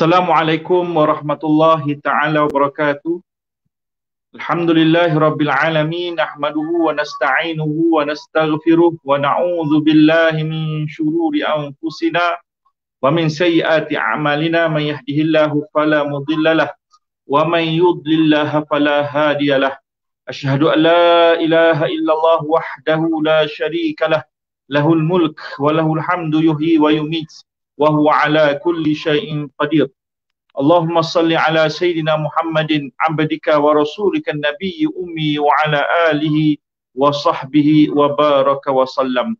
Assalamualaikum warahmatullahi taala wabarakatuh. Alhamdulillahi rabbil alamin nahmaduhu wa nasta'inuhu wa nastaghfiruh wa na'udzu billahi min shururi anfusina wa min sayyiati a'malina may yahdihillahu fala mudhillalah wa may yudlil fala hadiyalah. Ashhadu an la ilaha illallah wahdahu la sharika lah lahul mulk wa lahul hamdu yuhyi wa yumiitu wa huwa ala kulli syai'in qadir. Allahumma salli ala sayyidina Muhammadin abdika wa rasulika Nabiyyi ummi wa ala alihi wa sahbihi wa baraka wa sallam.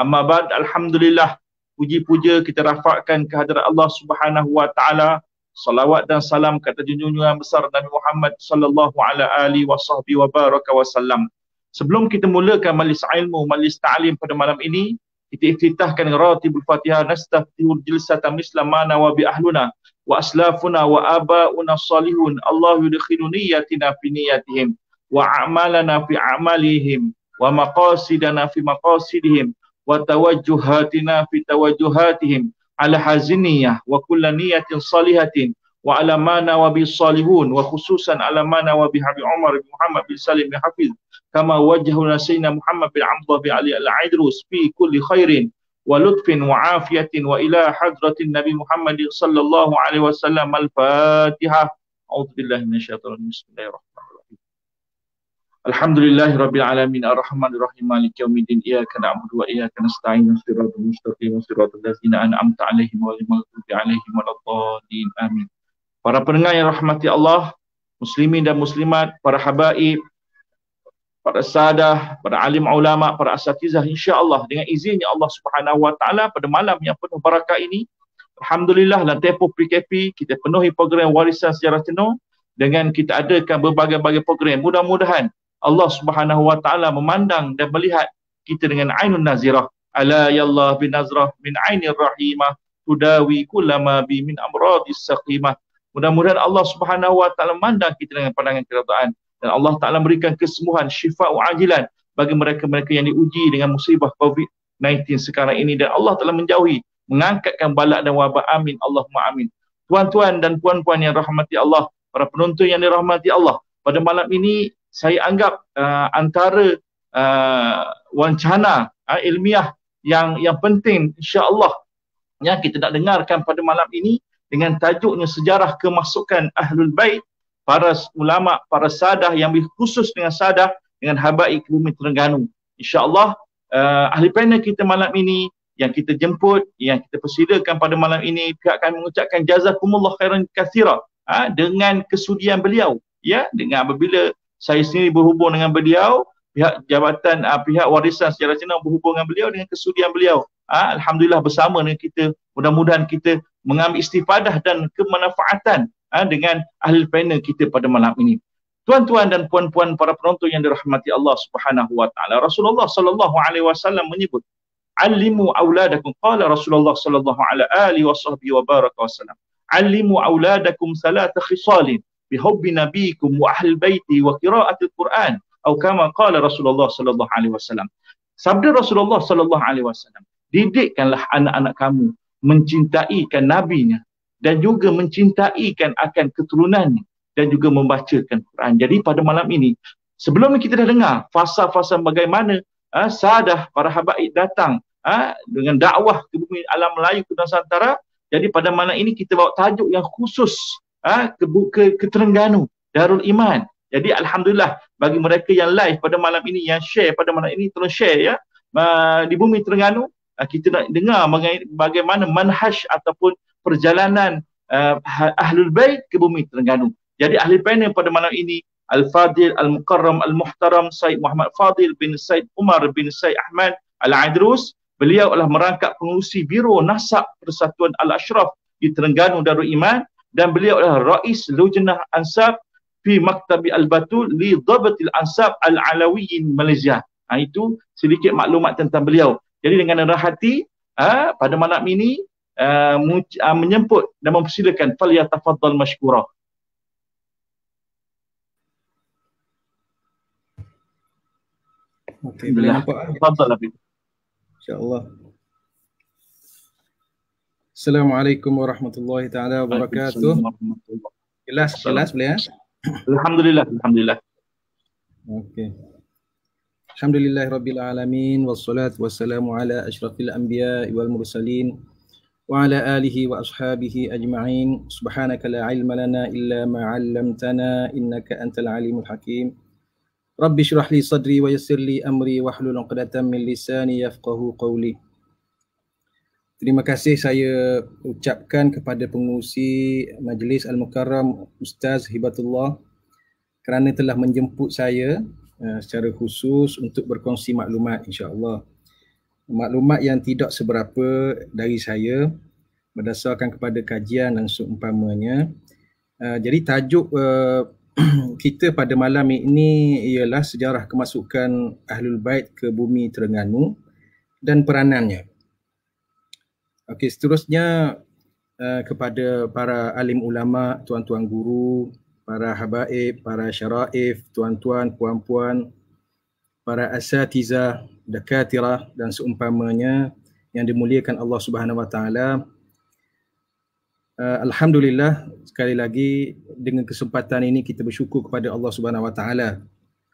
Amma ba'd alhamdulillah puji-puja kita rafakkan kehadiran Allah Subhanahu wa taala Salawat dan salam kata junjungan besar Nabi Muhammad sallallahu alaihi wa sahbihi wa baraka wa sallam. Sebelum kita mulakan majlis ilmu, majlis ta'lim pada malam ini, kita iftitahkan ratibul fatihah nastaftihul jilsata mislamana wa bi ahluna wa aslafuna wa abauna salihun Allah yudkhilu niyatina fi niyatihim wa amalana fi amalihim wa maqasidana fi maqasidihim wa tawajjuhatina fi tawajjuhatihim ala hazniyah wa kulla niyatin salihatin wa ala ma nawabi salihun wa khususan ala ma nawabi habi umar bin muhammad bin salim bin hafiz كما وجهنا سيدنا محمد بن عبد الله بن علي العيدروس في كل خير ولطف وعافية وإلى حضرة النبي محمد صلى الله عليه وسلم الفاتحة أعوذ بالله من الشيطان الرجيم بسم الله الرحمن الرحيم الحمد لله رب العالمين الرحمن الرحيم مالك يوم الدين إياك نعبد وإياك نستعين صراط المستقيم صراط الذين أنعمت عليهم غير المغضوب عليهم ولا الضالين آمين Para pendengar yang rahmati Allah, muslimin dan muslimat, para habaib, para sadah, para alim ulama, para asatizah insya-Allah dengan izinnya Allah Subhanahu wa taala pada malam yang penuh barakah ini alhamdulillah dalam tempoh PKP kita penuhi program warisan sejarah tenun dengan kita adakan berbagai-bagai program. Mudah-mudahan Allah Subhanahu wa taala memandang dan melihat kita dengan ainun nazirah. Ala yallah bin nazrah min ainir rahimah tudawi kullama bi min amradis saqimah. Mudah-mudahan Allah Subhanahu wa taala memandang kita dengan pandangan keridaan dan Allah Taala berikan kesembuhan syifa ajilan bagi mereka-mereka yang diuji dengan musibah COVID-19 sekarang ini dan Allah telah menjauhi mengangkatkan balak dan wabak amin Allahumma amin tuan-tuan dan puan-puan yang rahmati Allah para penonton yang dirahmati Allah pada malam ini saya anggap uh, antara uh, wancana uh, ilmiah yang yang penting insya-Allah yang kita nak dengarkan pada malam ini dengan tajuknya sejarah kemasukan ahlul bait para ulama, para sadah yang lebih khusus dengan sadah dengan habaik bumi Terengganu. InsyaAllah uh, ahli panel kita malam ini yang kita jemput, yang kita persilakan pada malam ini pihak akan mengucapkan jazakumullah khairan kathira ha, dengan kesudian beliau. Ya, dengan apabila saya sendiri berhubung dengan beliau, pihak jabatan, uh, pihak warisan secara cina berhubung dengan beliau dengan kesudian beliau. Ha, Alhamdulillah bersama dengan kita, mudah-mudahan kita mengambil istifadah dan kemanfaatan ha, dengan ahli panel kita pada malam ini. Tuan-tuan dan puan-puan para penonton yang dirahmati Allah Subhanahu wa taala. Rasulullah sallallahu alaihi wasallam menyebut, "Allimu auladakum qala Rasulullah sallallahu alaihi wa sahbi wa baraka wasallam. Allimu auladakum salat khisalin bi hubbi nabiikum wa ahli baiti wa qira'atil Qur'an." Atau kama qala Rasulullah sallallahu alaihi wasallam. Sabda Rasulullah sallallahu alaihi wasallam, "Didikkanlah anak-anak kamu mencintaikan nabinya dan juga mencintaikan akan keturunannya dan juga membacakan Quran. Jadi pada malam ini sebelum kita dah dengar fasa-fasa bagaimana ah ha, sadah para habaib datang ah dengan dakwah ke bumi alam Melayu ke Nusantara, jadi pada malam ini kita bawa tajuk yang khusus ah ke, ke ke Terengganu, Darul Iman. Jadi alhamdulillah bagi mereka yang live pada malam ini yang share pada malam ini terus share ya di bumi Terengganu ha, kita nak dengar bagaimana manhaj ataupun perjalanan uh, Ahlul Bayt ke bumi Terengganu. Jadi ahli panel pada malam ini Al-Fadil Al-Muqarram Al-Muhtaram Syed Muhammad Fadil bin Syed Umar bin Syed Ahmad Al-Aidrus beliau adalah merangkap pengurusi Biro Nasab Persatuan Al-Ashraf di Terengganu Darul Iman dan beliau adalah Rais Lujnah Ansab di Maktabi al Batu li Dabatil Ansab Al-Alawiyin Malaysia. Ha, itu sedikit maklumat tentang beliau. Jadi dengan rahati ha, pada malam ini uh, uh menyemput dan mempersilakan falyatafaddal mashkura Okey, boleh nampak. Insya-Allah. Assalamualaikum warahmatullahi taala wabarakatuh. Jelas, jelas boleh ya? Alhamdulillah, alhamdulillah. Okey. Alhamdulillahirabbil alamin wassalatu wassalamu ala asyrafil anbiya wal mursalin وعلى آله وأصحابه أجمعين سبحانك لا علم لنا إلا ما علمتنا إنك أنت العليم الحكيم رب اشرح لي صدري ويسر لي أمري واحلل عقدة من لساني يفقه قولي Terima kasih saya ucapkan kepada pengurusi Majlis Al-Mukarram Ustaz Hibatullah kerana telah menjemput saya eh, secara khusus untuk berkongsi maklumat Insyaallah maklumat yang tidak seberapa dari saya berdasarkan kepada kajian dan seumpamanya. Uh, jadi tajuk uh, kita pada malam ini ialah sejarah kemasukan Ahlul Bait ke bumi Terengganu dan peranannya. Okey, seterusnya uh, kepada para alim ulama, tuan-tuan guru, para habaib, para syaraif, tuan-tuan, puan-puan, para asatiza, dakatira dan seumpamanya yang dimuliakan Allah Subhanahu Wa Taala. Uh, Alhamdulillah sekali lagi dengan kesempatan ini kita bersyukur kepada Allah Subhanahu Wa Taala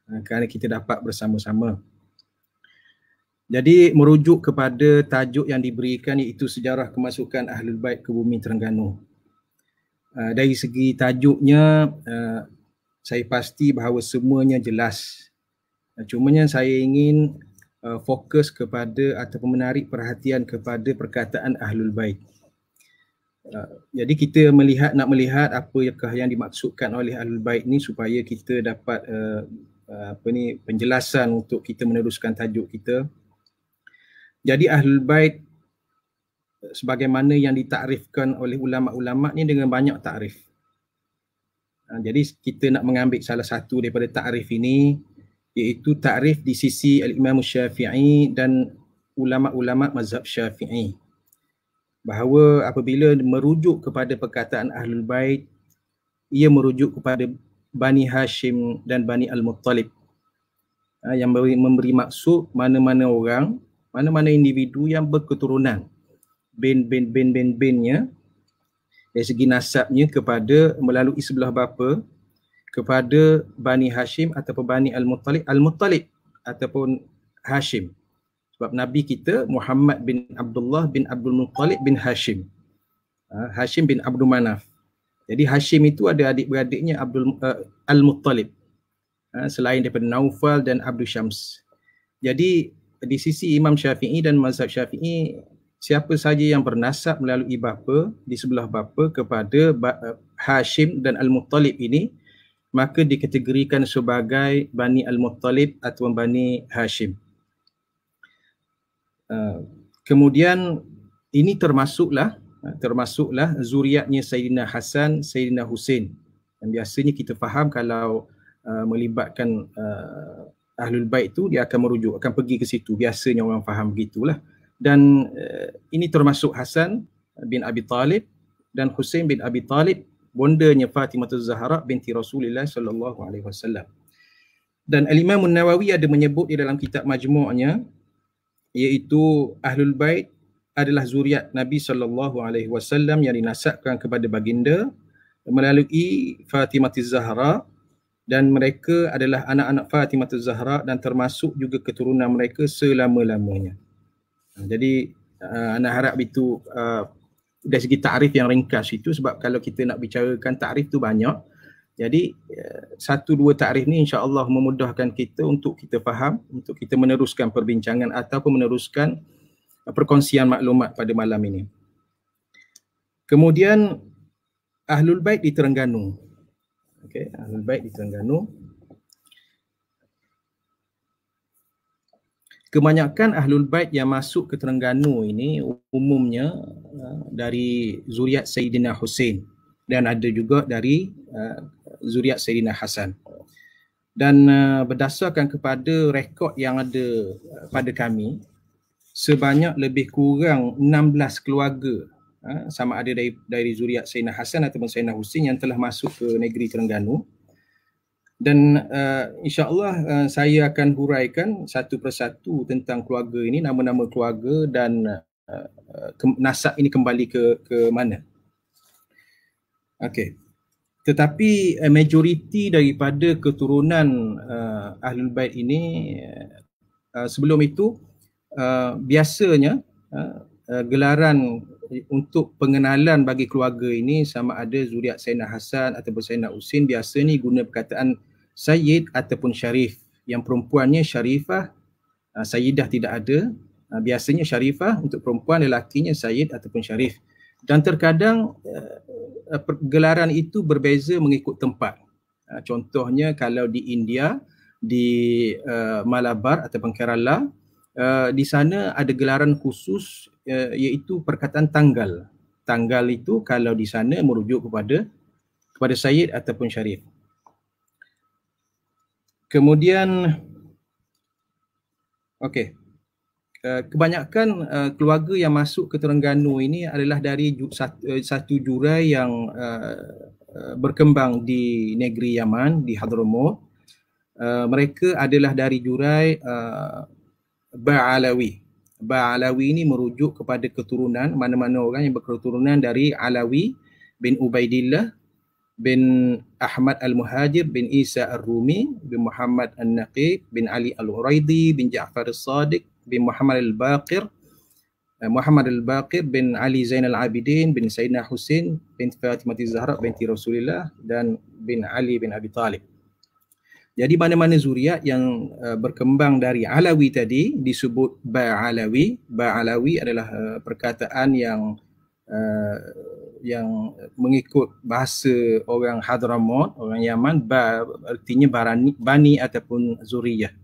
uh, kerana kita dapat bersama-sama. Jadi merujuk kepada tajuk yang diberikan iaitu sejarah kemasukan Ahlul Bait ke bumi Terengganu. Uh, dari segi tajuknya saya pasti bahawa semuanya jelas Eh, cumanya saya ingin uh, fokus kepada atau menarik perhatian kepada perkataan Ahlul Bait. Uh, jadi kita melihat nak melihat apa yang dimaksudkan oleh Ahlul Bait ni supaya kita dapat uh, apa ni penjelasan untuk kita meneruskan tajuk kita. Jadi Ahlul Bait sebagaimana yang ditakrifkan oleh ulama-ulama ni dengan banyak takrif. jadi kita nak mengambil salah satu daripada takrif ini iaitu takrif di sisi al-Imam Syafi'i dan ulama-ulama mazhab Syafi'i bahawa apabila merujuk kepada perkataan Ahlul Bait ia merujuk kepada Bani Hashim dan Bani Al-Muttalib ha, yang memberi, memberi maksud mana-mana orang mana-mana individu yang berketurunan bin bin bin bin binnya dari segi nasabnya kepada melalui sebelah bapa kepada Bani Hashim ataupun Bani Al-Muttalib Al-Muttalib ataupun Hashim sebab Nabi kita Muhammad bin Abdullah bin Abdul Muttalib bin Hashim ha, Hashim bin Abdul Manaf jadi Hashim itu ada adik-beradiknya Abdul uh, Al-Muttalib uh, selain daripada Naufal dan Abdul Syams jadi di sisi Imam Syafi'i dan Mazhab Syafi'i siapa saja yang bernasab melalui bapa di sebelah bapa kepada ba- eh, Hashim dan Al-Muttalib ini maka dikategorikan sebagai Bani Al-Muttalib atau Bani Hashim. Uh, kemudian ini termasuklah uh, termasuklah zuriatnya Sayyidina Hasan, Sayyidina Hussein. Dan biasanya kita faham kalau uh, melibatkan uh, Ahlul Bait tu dia akan merujuk, akan pergi ke situ. Biasanya orang faham begitulah. Dan uh, ini termasuk Hasan bin Abi Talib dan Hussein bin Abi Talib bondanya Fatimah Zahra binti Rasulullah sallallahu alaihi wasallam. Dan Al-Imam nawawi ada menyebut di dalam kitab majmu'nya iaitu Ahlul Bait adalah zuriat Nabi sallallahu alaihi wasallam yang dinasabkan kepada baginda melalui Fatimah Zahra dan mereka adalah anak-anak Fatimah Zahra dan termasuk juga keturunan mereka selama-lamanya. Jadi uh, anak harap itu uh, dari segi takrif yang ringkas itu sebab kalau kita nak bicarakan takrif tu banyak jadi eh, satu dua takrif ni insya Allah memudahkan kita untuk kita faham untuk kita meneruskan perbincangan ataupun meneruskan eh, perkongsian maklumat pada malam ini kemudian ahlul bait di Terengganu okay ahlul bait di Terengganu kebanyakan Ahlul Bait yang masuk ke Terengganu ini umumnya uh, dari zuriat Sayyidina Hussein dan ada juga dari uh, zuriat Sayyidina Hassan Dan uh, berdasarkan kepada rekod yang ada pada kami sebanyak lebih kurang 16 keluarga sama ada dari dari zuriat Sayyidina Hasan ataupun Sayyidina Hussein yang telah masuk ke negeri Terengganu dan uh, Allah uh, saya akan huraikan satu persatu tentang keluarga ini nama-nama keluarga dan uh, uh ke- nasab ini kembali ke ke mana okey tetapi uh, majoriti daripada keturunan uh, ahlul bait ini uh, sebelum itu uh, biasanya uh, uh, gelaran untuk pengenalan bagi keluarga ini sama ada zuriat Sayyidina Hasan ataupun Sayyidina Husin biasa ni guna perkataan Sayyid ataupun Syarif yang perempuannya Syarifah ah, Sayyidah tidak ada ah, biasanya Syarifah untuk perempuan lelakinya Sayyid ataupun Syarif dan terkadang eh, eh, gelaran itu berbeza mengikut tempat ah, contohnya kalau di India di eh, Malabar ataupun Kerala di sana ada gelaran khusus uh, iaitu perkataan tanggal. Tanggal itu kalau di sana merujuk kepada kepada Syed ataupun Syarif. Kemudian okey. Uh, kebanyakan uh, keluarga yang masuk ke Terengganu ini adalah dari ju- satu, uh, eh, satu jurai yang uh, berkembang di negeri Yaman di Hadramaut. Uh, mereka adalah dari jurai uh, Ba'alawi. Ba'alawi ini merujuk kepada keturunan mana-mana orang yang berketurunan dari Alawi bin Ubaidillah bin Ahmad Al-Muhajir bin Isa al rumi bin Muhammad al naqib bin Ali Al-Uraidi bin Ja'far al sadiq bin Muhammad Al-Baqir eh, Muhammad Al-Baqir bin Ali Zainal Abidin bin Sayyidina Husin bin Fatimah Zahra bin Rasulillah dan bin Ali bin Abi Talib. Jadi mana-mana zuriat yang uh, berkembang dari Alawi tadi disebut Ba'alawi. Ba'alawi adalah uh, perkataan yang uh, yang mengikut bahasa orang Hadramaut, orang Yaman, ba artinya barani, bani ataupun Zuriyah,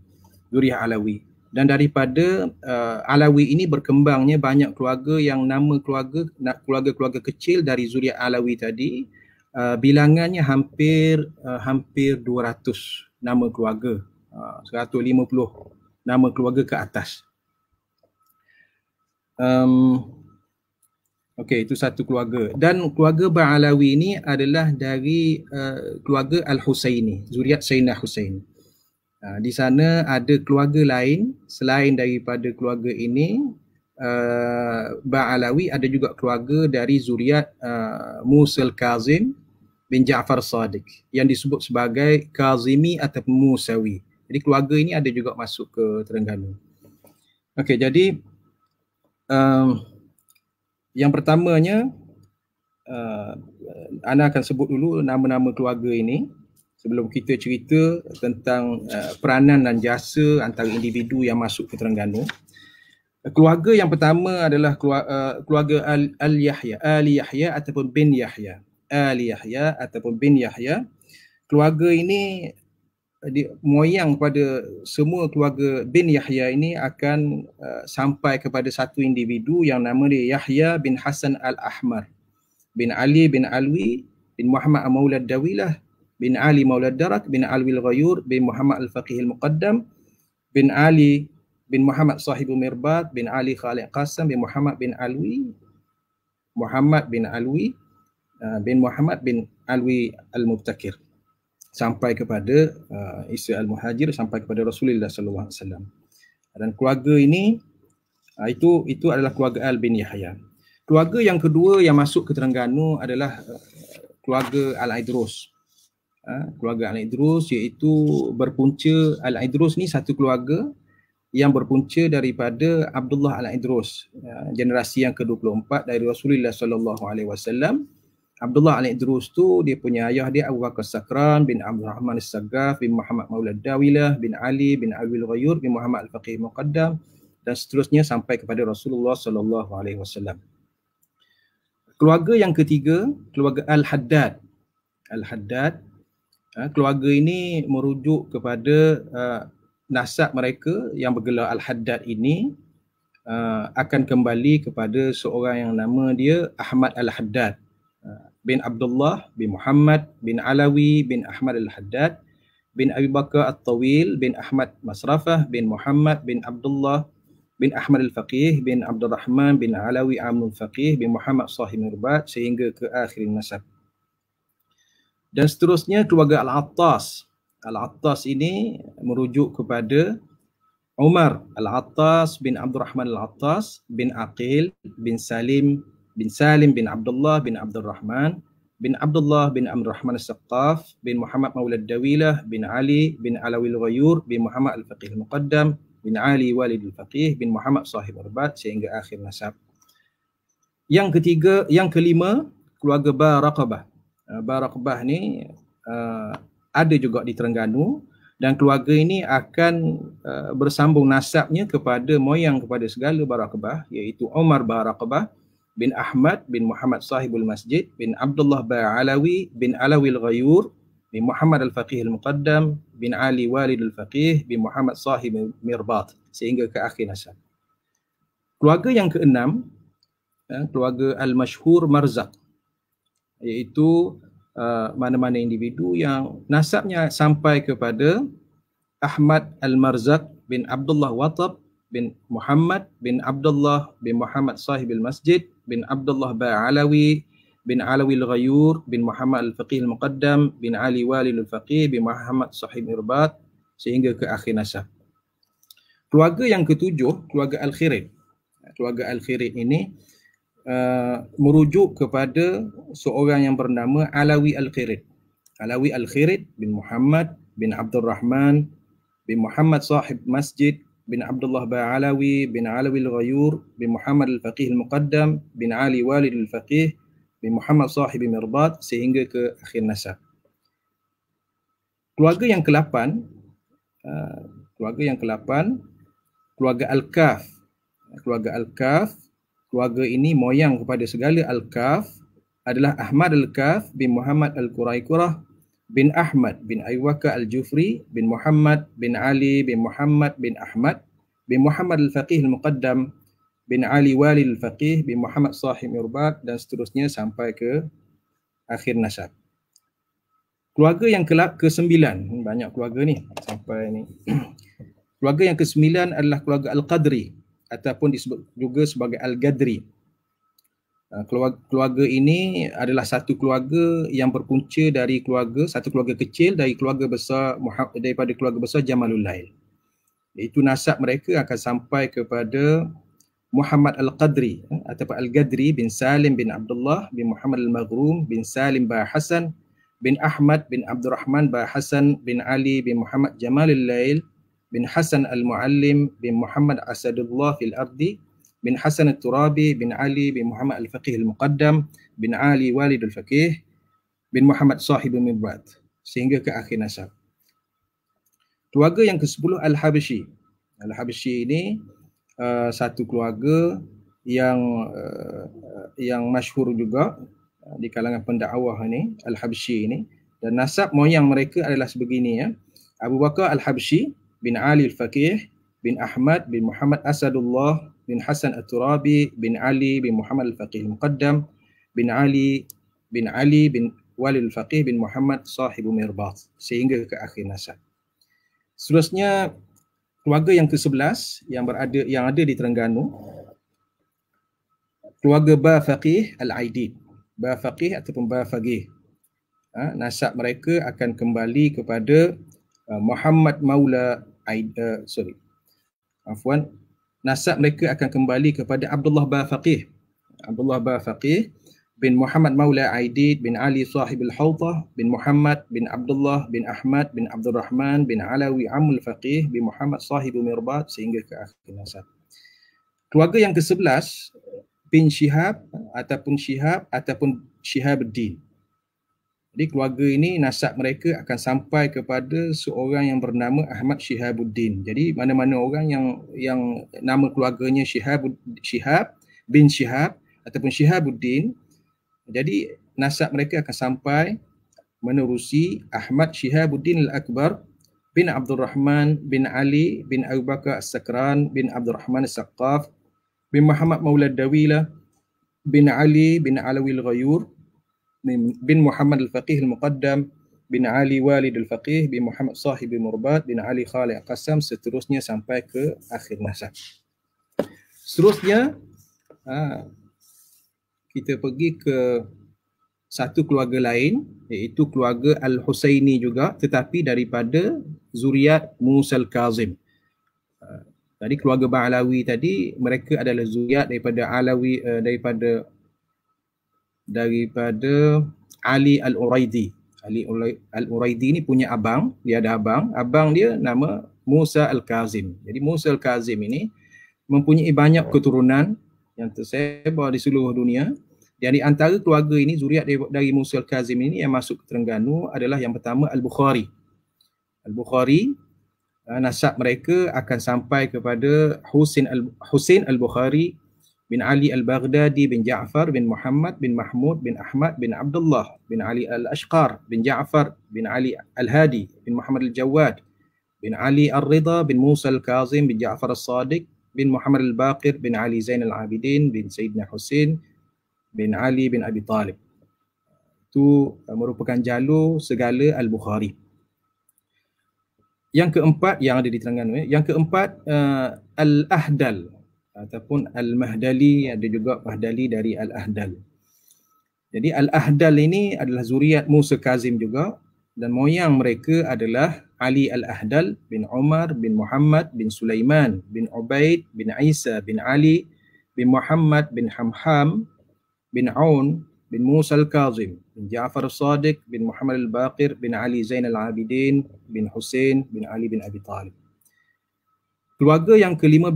Zuriyah Alawi. Dan daripada uh, Alawi ini berkembangnya banyak keluarga yang nama keluarga keluarga-keluarga kecil dari zuriat Alawi tadi uh, bilangannya hampir uh, hampir 200 nama keluarga. Ha, uh, 150 nama keluarga ke atas. Um, Okey, itu satu keluarga. Dan keluarga Ba'alawi ini adalah dari uh, keluarga Al-Husaini, Zuriat Sayyidina Husain. Uh, di sana ada keluarga lain selain daripada keluarga ini. Uh, Ba'alawi ada juga keluarga dari Zuriat uh, Musul Kazim, bin Ja'far Sadiq yang disebut sebagai Kazimi atau Musawi. Jadi keluarga ini ada juga masuk ke Terengganu. Okey, jadi um, yang pertamanya uh, Ana akan sebut dulu nama-nama keluarga ini sebelum kita cerita tentang uh, peranan dan jasa antara individu yang masuk ke Terengganu. Keluarga yang pertama adalah keluarga, uh, keluarga al Ali Yahya ataupun bin Yahya. Ali Yahya ataupun bin Yahya. Keluarga ini di, moyang kepada semua keluarga bin Yahya ini akan uh, sampai kepada satu individu yang nama dia Yahya bin Hasan Al-Ahmar bin Ali bin Alwi bin Muhammad Maulad Dawilah bin Ali Maulad Darak bin Alwi Al-Ghayur bin Muhammad Al-Faqih Al-Muqaddam bin Ali bin Muhammad Sahibu Mirbat bin Ali Khalid Qasim bin Muhammad bin Alwi Muhammad bin Alwi Ah, bin Muhammad bin Alwi Al-Mubtakir sampai kepada uh, isteri Al-Muhajir sampai kepada Rasulullah sallallahu alaihi wasallam. Dan keluarga ini uh, itu itu adalah keluarga Al bin Yahya. Keluarga yang kedua yang masuk ke Terengganu adalah uh, keluarga Al-Aidrus. Uh, keluarga Al-Aidrus iaitu berpunca Al-Aidrus ni satu keluarga yang berpunca daripada Abdullah Al-Aidrus, uh, generasi yang ke-24 dari Rasulullah sallallahu alaihi wasallam. Abdullah al-Idrus tu dia punya ayah dia Abu Bakar Sakran bin Abdul Rahman al Sagaf bin Muhammad Maula Dawilah bin Ali bin Abil Ghayur bin Muhammad al-Faqih Muqaddam dan seterusnya sampai kepada Rasulullah sallallahu alaihi wasallam. Keluarga yang ketiga, keluarga Al-Haddad. Al-Haddad. Ha, keluarga ini merujuk kepada ha, nasab mereka yang bergelar Al-Haddad ini ha, akan kembali kepada seorang yang nama dia Ahmad Al-Haddad bin Abdullah bin Muhammad bin Alawi bin Ahmad Al-Haddad bin Abi Bakar al tawil bin Ahmad Masrafah bin Muhammad bin Abdullah bin Ahmad Al-Faqih bin Abdul Rahman bin Alawi Amnul Faqih bin Muhammad Sahih Mirbat sehingga ke akhir nasab. Dan seterusnya keluarga Al-Attas. Al-Attas ini merujuk kepada Umar Al-Attas bin Abdul Rahman Al-Attas bin Aqil bin Salim bin Salim bin Abdullah bin Abdul Rahman bin Abdullah bin Amr Rahman Al Saqqaf bin Muhammad Maulad Dawilah bin Ali bin Alawi Al-Ghayur bin Muhammad Al-Faqih Al-Muqaddam bin Ali Walid Al-Faqih bin Muhammad Sahib Arbat sehingga akhir nasab. Yang ketiga, yang kelima, keluarga Barakabah. Uh, Barakabah ni uh, ada juga di Terengganu dan keluarga ini akan uh, bersambung nasabnya kepada moyang kepada segala Barakabah iaitu Omar Barakabah bin Ahmad bin Muhammad Sahibul Masjid bin Abdullah Ba'alawi bin Alawi Al-Ghayur bin Muhammad Al-Faqih Al-Muqaddam bin Ali Walid Al-Faqih bin Muhammad Sahib Mirbat sehingga ke akhir nasab. Keluarga yang keenam ya, keluarga Al-Mashhur Marzak iaitu uh, mana-mana individu yang nasabnya sampai kepada Ahmad Al-Marzak bin Abdullah Watab bin Muhammad bin Abdullah bin Muhammad sahibil masjid bin Abdullah ba'alawi bin Alawi al-Ghayur bin Muhammad al-Faqih al-Muqaddam bin Ali Wali al-Faqih bin Muhammad sahib Irbat sehingga ke akhir nasab. Keluarga yang ketujuh, keluarga Al-Khirid. Keluarga Al-Khirid ini uh, merujuk kepada seorang yang bernama Alawi Al-Khirid. Alawi Al-Khirid bin Muhammad bin Abdul Rahman bin Muhammad sahib masjid bin bin Abdullah Alawi al الله bin Muhammad al الغيور al محمد bin Ali walid al والد bin Muhammad محمد bin Mirbat sehingga ke akhir nasab keluarga yang ke-8 ah, keluarga yang ke-8 keluarga al-kaf keluarga al-kaf keluarga ini moyang kepada segala al-kaf adalah Ahmad al-Kaf bin Muhammad al-Quraiqurah bin Ahmad bin Aywaka al-Jufri bin Muhammad bin Ali bin Muhammad bin Ahmad bin Muhammad al-Faqih al-Muqaddam bin Ali Walil al-Faqih bin Muhammad Sahim Irbat dan seterusnya sampai ke akhir nasab. Keluarga yang ke-9, ke banyak keluarga ni sampai ni. keluarga yang ke-9 adalah keluarga Al-Qadri ataupun disebut juga sebagai Al-Gadri. Ah, keluarga, keluarga ini adalah satu keluarga yang berpunca dari keluarga satu keluarga kecil dari keluarga besar daripada keluarga besar Jamalul Lail. Itu nasab mereka akan sampai kepada Muhammad Al-Qadri eh, ataupun al Qadri bin Salim bin Abdullah bin Muhammad Al-Maghrum bin Salim bin Hasan bin Ahmad bin Abdul Rahman bin Hasan bin Ali bin Muhammad Jamalul Lail bin Hasan Al-Muallim bin Muhammad Asadullah fil Ardi bin Hasan al-Turabi bin Ali bin Muhammad al-Faqih al-Muqaddam bin Ali Walid al-Faqih bin Muhammad sahib bin Mubad sehingga ke akhir nasab. Keluarga yang ke-10 Al-Habashi. Al-Habashi ini uh, satu keluarga yang uh, yang masyhur juga uh, di kalangan pendakwah ini Al-Habashi ini dan nasab moyang mereka adalah sebegini ya. Abu Bakar Al-Habashi bin Ali Al-Faqih bin Ahmad bin Muhammad Asadullah Bin Hasan al بن حسن الترابي بن علي بن محمد الفقيه bin Ali, bin Ali, bin بن al-Faqih, bin Muhammad, صاحب Mirbat. sehingga ke akhir nasab. Seterusnya keluarga yang ke-11 yang berada yang ada di Terengganu keluarga Ba Faqih Al-Aidid. Ba Faqih ataupun Ba Faqih. Ha, nasab mereka akan kembali kepada uh, Muhammad Maula Aid, uh, sorry. Afwan, nasab mereka akan kembali kepada Abdullah bin Faqih. Abdullah bin Faqih bin Muhammad Maula Aidid bin Ali sahib al Hawtah bin Muhammad bin Abdullah bin Ahmad bin Abdul Rahman bin Alawi Amul Faqih bin Muhammad Sahibul Mirbat sehingga ke akhir nasab. Keluarga yang ke-11 bin Shihab ataupun Shihab ataupun Shihabuddin. Jadi keluarga ini nasab mereka akan sampai kepada seorang yang bernama Ahmad Syihabuddin. Jadi mana-mana orang yang yang nama keluarganya Syihab Syihab bin Syihab ataupun Syihabuddin. Jadi nasab mereka akan sampai menerusi Ahmad Syihabuddin Al-Akbar bin Abdul Rahman bin Ali bin Abu Bakar As-Sakran bin Abdul Rahman as saqaf bin Muhammad Maulad Dawila bin Ali bin Alawi Al-Ghayur bin Muhammad al-Faqih al-Muqaddam bin Ali Walid al-Faqih bin Muhammad Sahib bin Murbat bin Ali Khalid al-Qassam seterusnya sampai ke akhir masa. Seterusnya ha, kita pergi ke satu keluarga lain iaitu keluarga Al-Husaini juga tetapi daripada zuriat Musa al-Kazim. Ha, tadi keluarga Ba'alawi tadi mereka adalah zuriat daripada Alawi eh, daripada daripada Ali Al-Uraidi. Ali Al-Uraidi ni punya abang, dia ada abang. Abang dia nama Musa Al-Kazim. Jadi Musa Al-Kazim ini mempunyai banyak keturunan yang tersebar di seluruh dunia. Jadi antara keluarga ini, zuriat dari Musa Al-Kazim ini yang masuk ke Terengganu adalah yang pertama Al-Bukhari. Al-Bukhari, eh, nasab mereka akan sampai kepada Husin Al-Bukhari bin Ali Al-Baghdadi bin Ja'far bin Muhammad bin Mahmud bin Ahmad bin Abdullah bin Ali Al-Ashqar bin Ja'far bin Ali Al-Hadi bin Muhammad Al-Jawad bin Ali Al-Rida bin Musa Al-Kazim bin Ja'far Al-Sadiq bin Muhammad Al-Baqir bin Ali Zain Al-Abidin bin Sayyidina Hussein bin Ali bin Abi Talib itu uh, merupakan jalur segala Al-Bukhari yang keempat yang ada di terangkan ya, yang keempat uh, Al-Ahdal ataupun Al-Mahdali ada juga Mahdali dari Al-Ahdal. Jadi Al-Ahdal ini adalah zuriat Musa Kazim juga dan moyang mereka adalah Ali Al-Ahdal bin Umar bin Muhammad bin Sulaiman bin Ubaid bin Isa bin Ali bin Muhammad bin Hamham bin Aun bin Musa Al-Kazim bin Ja'far Sadiq bin Muhammad Al-Baqir bin Ali Zainal Abidin bin Hussein bin Ali bin Abi Talib. Keluarga yang ke-15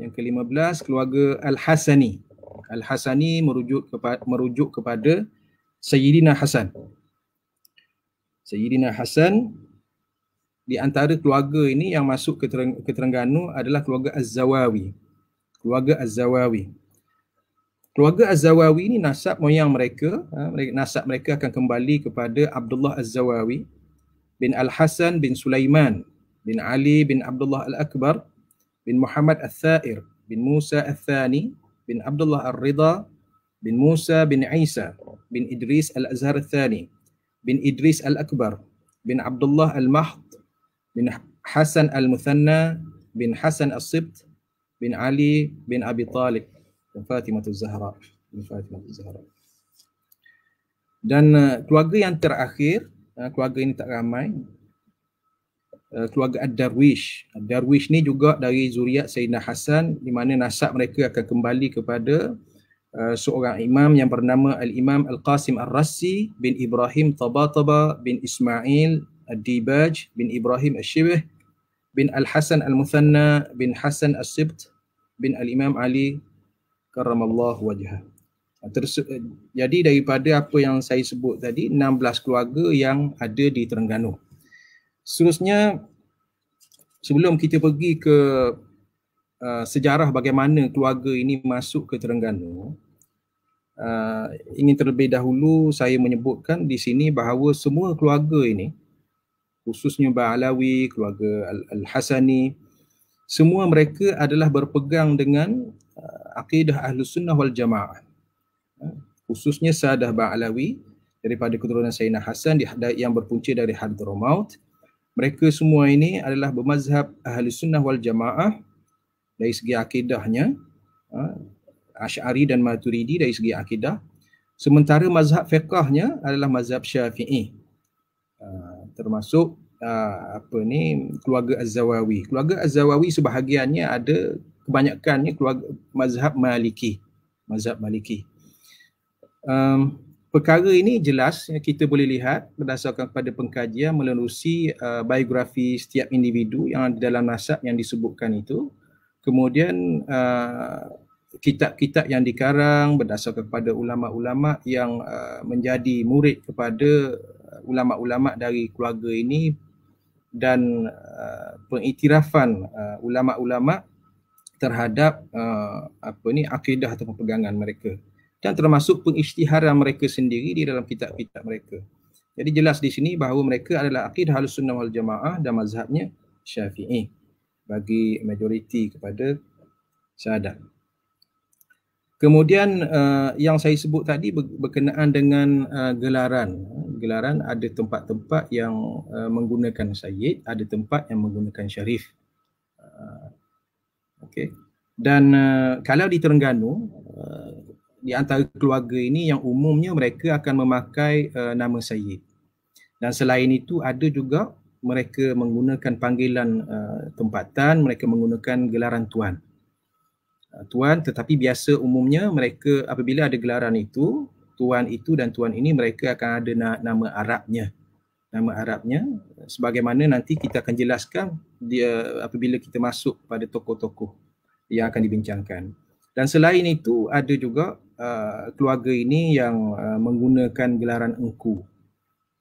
yang ke-15 keluarga Al-Hasani. Al-Hasani merujuk kepada merujuk kepada Sayyidina Hasan. Sayyidina Hasan di antara keluarga ini yang masuk ke, Tereng- ke Terengganu adalah keluarga Az-Zawawi. Keluarga Az-Zawawi. Keluarga Az-Zawawi ini nasab moyang mereka, ha, nasab mereka akan kembali kepada Abdullah Az-Zawawi bin Al-Hasan bin Sulaiman bin Ali bin Abdullah Al-Akbar بن محمد الثائر بن موسى الثاني بن عبد الله الرضا بن موسى بن عيسى بن إدريس الأزهر الثاني بن إدريس الأكبر بن عبد الله المحض بن حسن المثنى بن حسن السبت بن علي بن أبي طالب بن Fatimah الزهراء بن Fatimah الزهراء dan keluarga yang terakhir keluarga ini tak ramai Eh, keluarga Ad-Darwish. Darwish ni juga dari zuriat Sayyidina Hasan di mana nasab mereka akan kembali kepada uh, seorang imam yang bernama Al-Imam Al-Qasim Ar-Rassi bin Ibrahim Tabataba bin Ismail Ad-Dibaj bin Ibrahim al shibh bin Al-Hasan Al-Muthanna bin Hasan al sibt bin Al-Imam Ali karramallahu wajhah. Terse- eh, jadi daripada apa yang saya sebut tadi 16 keluarga yang ada di Terengganu seterusnya sebelum kita pergi ke uh, sejarah bagaimana keluarga ini masuk ke Terengganu Uh, ingin terlebih dahulu saya menyebutkan di sini bahawa semua keluarga ini khususnya Ba'alawi, keluarga Al-Hasani semua mereka adalah berpegang dengan uh, akidah Ahlus Sunnah wal Jamaah uh, khususnya Sa'adah Ba'alawi daripada keturunan Sayyidina Hasan yang berpunca dari Hadramaut uh, mereka semua ini adalah bermazhab ahli sunnah wal jamaah dari segi akidahnya ha, Ash'ari dan Maturidi dari segi akidah sementara mazhab fiqahnya adalah mazhab syafi'i ha, termasuk ha, apa ni keluarga Az-Zawawi keluarga Az-Zawawi sebahagiannya ada kebanyakannya keluarga mazhab maliki mazhab maliki um, perkara ini jelas kita boleh lihat berdasarkan kepada pengkajian melalui uh, biografi setiap individu yang di dalam nasab yang disebutkan itu kemudian uh, kitab-kitab yang dikarang berdasarkan kepada ulama-ulama yang uh, menjadi murid kepada uh, ulama-ulama dari keluarga ini dan uh, pengiktirafan uh, ulama-ulama terhadap uh, apa ni akidah atau pegangan mereka dan termasuk pengisytiharan mereka sendiri di dalam kitab-kitab mereka. Jadi jelas di sini bahawa mereka adalah akidah ahli sunnah wal jamaah dan mazhabnya syafi'i bagi majoriti kepada syahadat. Kemudian uh, yang saya sebut tadi berkenaan dengan uh, gelaran. Gelaran ada tempat-tempat yang uh, menggunakan sayyid, ada tempat yang menggunakan syarif. Uh, okay. Dan uh, kalau di Terengganu, uh, di antara keluarga ini yang umumnya mereka akan memakai uh, nama Sayyid. Dan selain itu ada juga mereka menggunakan panggilan uh, tempatan, mereka menggunakan gelaran tuan. Uh, tuan tetapi biasa umumnya mereka apabila ada gelaran itu, tuan itu dan tuan ini mereka akan ada na- nama Arabnya. Nama Arabnya sebagaimana nanti kita akan jelaskan dia apabila kita masuk pada tokoh-tokoh yang akan dibincangkan. Dan selain itu ada juga Uh, keluarga ini yang uh, menggunakan gelaran engku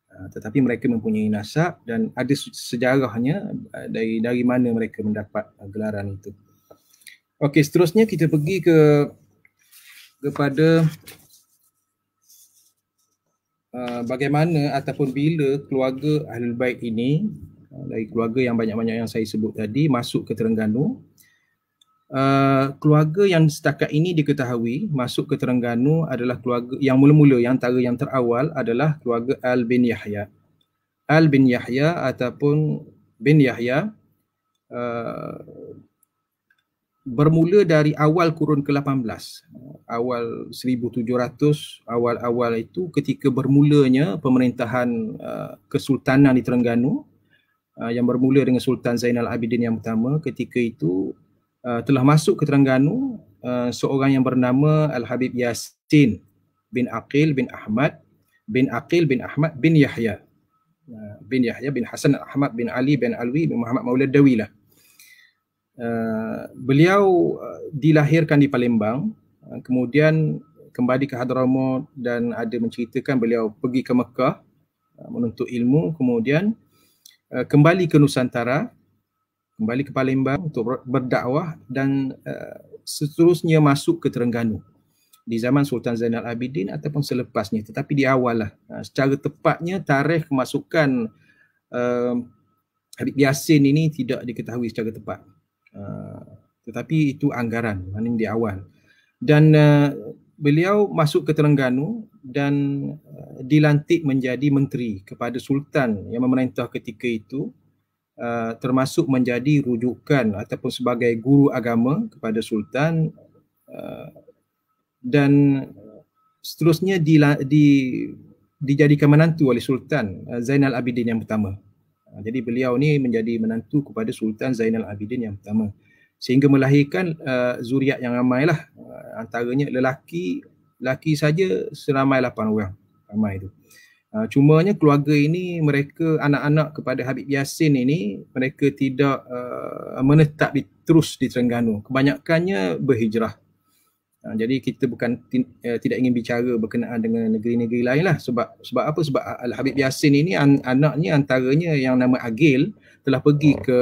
uh, tetapi mereka mempunyai nasab dan ada sejarahnya uh, dari dari mana mereka mendapat uh, gelaran itu okey seterusnya kita pergi ke kepada uh, bagaimana ataupun bila keluarga ahlul baik ini uh, dari keluarga yang banyak-banyak yang saya sebut tadi masuk ke Terengganu Uh, keluarga yang setakat ini diketahui masuk ke Terengganu adalah keluarga yang mula-mula yang antara yang terawal adalah keluarga Al bin Yahya. Al bin Yahya ataupun bin Yahya uh, bermula dari awal kurun ke-18. Awal 1700, awal-awal itu ketika bermulanya pemerintahan uh, kesultanan di Terengganu uh, yang bermula dengan Sultan Zainal Abidin yang pertama ketika itu uh, telah masuk ke Terengganu uh, seorang yang bernama Al-Habib Yasin bin Aqil bin Ahmad bin Aqil bin Ahmad bin Yahya uh, bin Yahya bin Hasan Ahmad bin Ali bin Alwi bin Muhammad Maulid Dawi lah. Uh, beliau uh, dilahirkan di Palembang uh, kemudian kembali ke Hadramaut dan ada menceritakan beliau pergi ke Mekah uh, menuntut ilmu kemudian uh, kembali ke Nusantara kembali ke Palembang untuk berdakwah dan uh, seterusnya masuk ke Terengganu di zaman Sultan Zainal Abidin ataupun selepasnya tetapi di awal lah uh, secara tepatnya tarikh kemasukan uh, Habib Yasin ini tidak diketahui secara tepat uh, tetapi itu anggaran maknanya di awal dan uh, beliau masuk ke Terengganu dan uh, dilantik menjadi menteri kepada Sultan yang memerintah ketika itu Uh, termasuk menjadi rujukan ataupun sebagai guru agama kepada sultan uh, dan seterusnya di, di, dijadikan menantu oleh sultan uh, Zainal Abidin yang pertama. Uh, jadi beliau ni menjadi menantu kepada Sultan Zainal Abidin yang pertama sehingga melahirkan uh, zuriat yang ramailah uh, antaranya lelaki lelaki saja seramai lapan orang ramai itu. Uh, cumanya keluarga ini mereka anak-anak kepada Habib Yasin ini mereka tidak uh, menetap di, terus di Terengganu. Kebanyakannya berhijrah. Uh, jadi kita bukan t- uh, eh, tidak ingin bicara berkenaan dengan negeri-negeri lain lah. Sebab, sebab apa? Sebab Al Habib Yasin ini an- anaknya antaranya yang nama Agil telah pergi oh. ke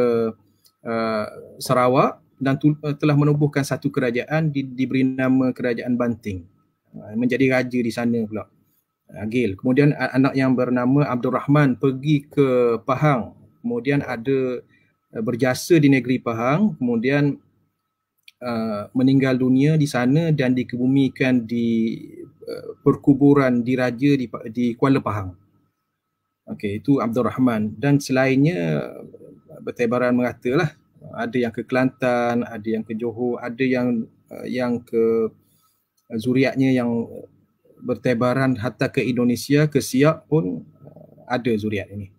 uh, Sarawak dan tu- uh, telah menubuhkan satu kerajaan di- diberi nama Kerajaan Banting. Uh, menjadi raja di sana pula. Agil. Kemudian anak yang bernama Abdul Rahman pergi ke Pahang. Kemudian ada eh, berjasa di negeri Pahang. Kemudian uh, meninggal dunia di sana dan dikebumikan di uh, perkuburan diraja di, di Kuala Pahang. Okey, itu Abdul Rahman. Dan selainnya bertebaran mengatalah ada yang ke Kelantan, ada yang ke Johor, ada yang uh, yang ke zuriatnya yang bertebaran hatta ke Indonesia ke Siak pun uh, ada zuriat ini.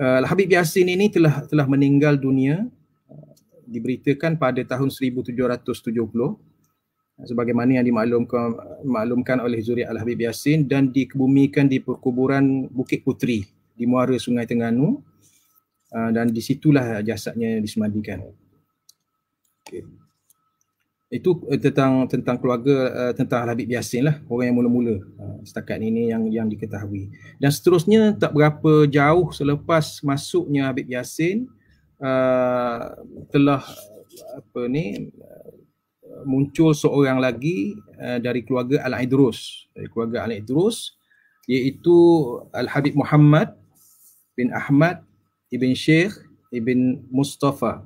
Uh, Habib Yasin ini telah telah meninggal dunia uh, diberitakan pada tahun 1770 uh, sebagaimana yang dimaklumkan maklumkan oleh zuriat Al-Habib Yasin dan dikebumikan di perkuburan Bukit Putri di muara Sungai Tengganu dan di situlah jasadnya disemadikan. Okay itu eh, tentang tentang keluarga uh, tentang Al Habib Yasin lah orang yang mula-mula uh, setakat ini yang yang diketahui dan seterusnya tak berapa jauh selepas masuknya Habib Yasin uh, telah apa ni uh, muncul seorang lagi uh, dari keluarga Al Idrus dari keluarga Al Idrus iaitu Al Habib Muhammad bin Ahmad ibn Sheikh ibn Mustafa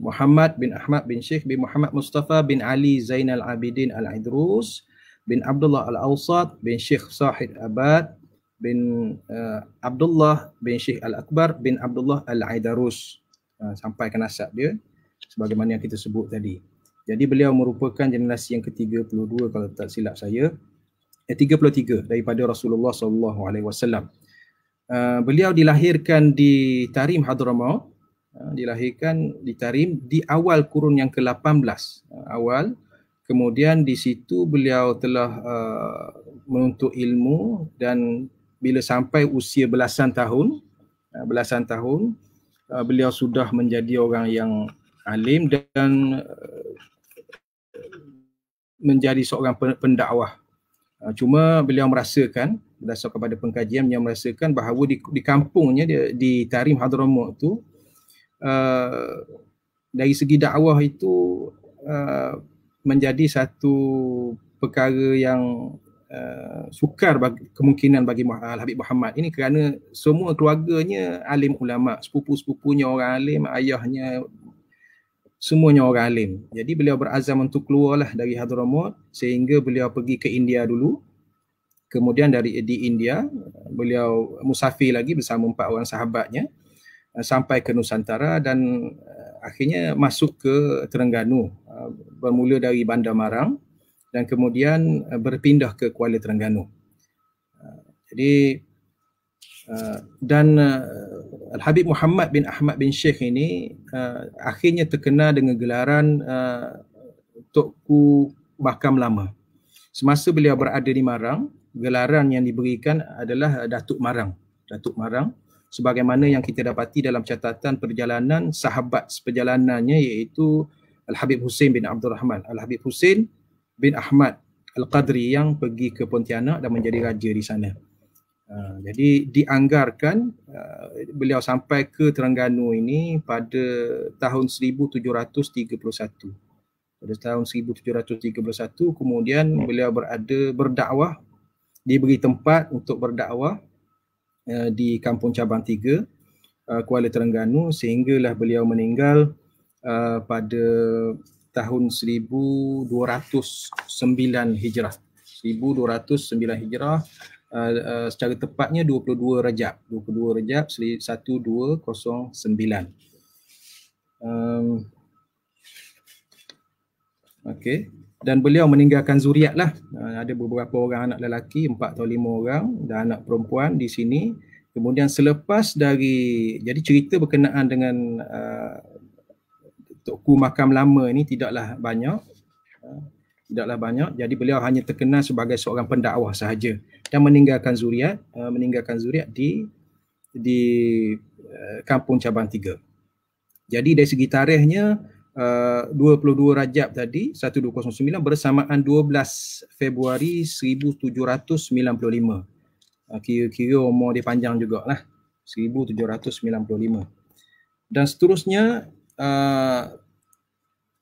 Muhammad bin Ahmad bin Sheikh bin Muhammad Mustafa bin Ali Zainal Abidin Al-Idrus bin Abdullah Al-Awsat bin Sheikh Sahid Abad bin uh, Abdullah bin Sheikh Al-Akbar bin Abdullah Al-Aidarus uh, sampai ke nasab dia sebagaimana yang kita sebut tadi. Jadi beliau merupakan generasi yang ke-32 kalau tak silap saya. Eh 33 daripada Rasulullah SAW. alaihi uh, beliau dilahirkan di Tarim Hadramaw. Ha, dilahirkan ditarim di awal kurun yang ke-18 ha, awal kemudian di situ beliau telah uh, menuntut ilmu dan bila sampai usia belasan tahun belasan tahun uh, beliau sudah menjadi orang yang alim dan uh, menjadi seorang pendakwah uh, cuma beliau merasakan berdasarkan kepada pengkajian yang merasakan bahawa di, di kampungnya di, di Tarim Hadramaut tu Uh, dari segi dakwah itu uh, menjadi satu perkara yang uh, sukar bagi, kemungkinan bagi Habib Muhammad ini kerana semua keluarganya alim ulama sepupu-sepupunya orang alim ayahnya semuanya orang alim jadi beliau berazam untuk keluarlah dari Hadramaut sehingga beliau pergi ke India dulu kemudian dari di India beliau musafir lagi bersama empat orang sahabatnya Eh, sampai ke Nusantara dan uh, akhirnya masuk ke Terengganu uh, bermula dari Bandar Marang dan kemudian uh, berpindah ke Kuala Terengganu. Uh, jadi uh, dan uh, Al Habib Muhammad bin Ahmad bin Sheikh ini uh, akhirnya terkena dengan gelaran uh, Tokku Bakam Lama. Semasa beliau berada di Marang, gelaran yang diberikan adalah Datuk Marang. Datuk Marang sebagaimana yang kita dapati dalam catatan perjalanan sahabat seperjalanannya iaitu Al-Habib Hussein bin Abdul Rahman. Al-Habib Hussein bin Ahmad Al-Qadri yang pergi ke Pontianak dan menjadi raja di sana. Uh, jadi dianggarkan uh, beliau sampai ke Terengganu ini pada tahun 1731. Pada tahun 1731 kemudian beliau berada berdakwah diberi tempat untuk berdakwah Uh, di Kampung Cabang Tiga, uh, Kuala Terengganu sehinggalah beliau meninggal uh, pada tahun 1209 Hijrah 1209 Hijrah uh, uh, secara tepatnya 22 Rejab 22 Rejab 1209 um, Okay dan beliau meninggalkan zuriat lah. Ah, ada beberapa orang anak lelaki, empat atau lima orang dan anak perempuan di sini. Kemudian selepas dari, jadi cerita berkenaan dengan uh, ah, Tokku Makam Lama ni tidaklah banyak. Uh, tidaklah banyak. Jadi beliau hanya terkenal sebagai seorang pendakwah sahaja dan meninggalkan zuriat, uh, meninggalkan zuriat di di uh, kampung cabang tiga. Jadi dari segi tarikhnya, 22 eh, Rajab tadi 1209 bersamaan 12 Februari 1795. Uh, eh, kira-kira umur dia panjang jugalah 1795. Dan seterusnya uh,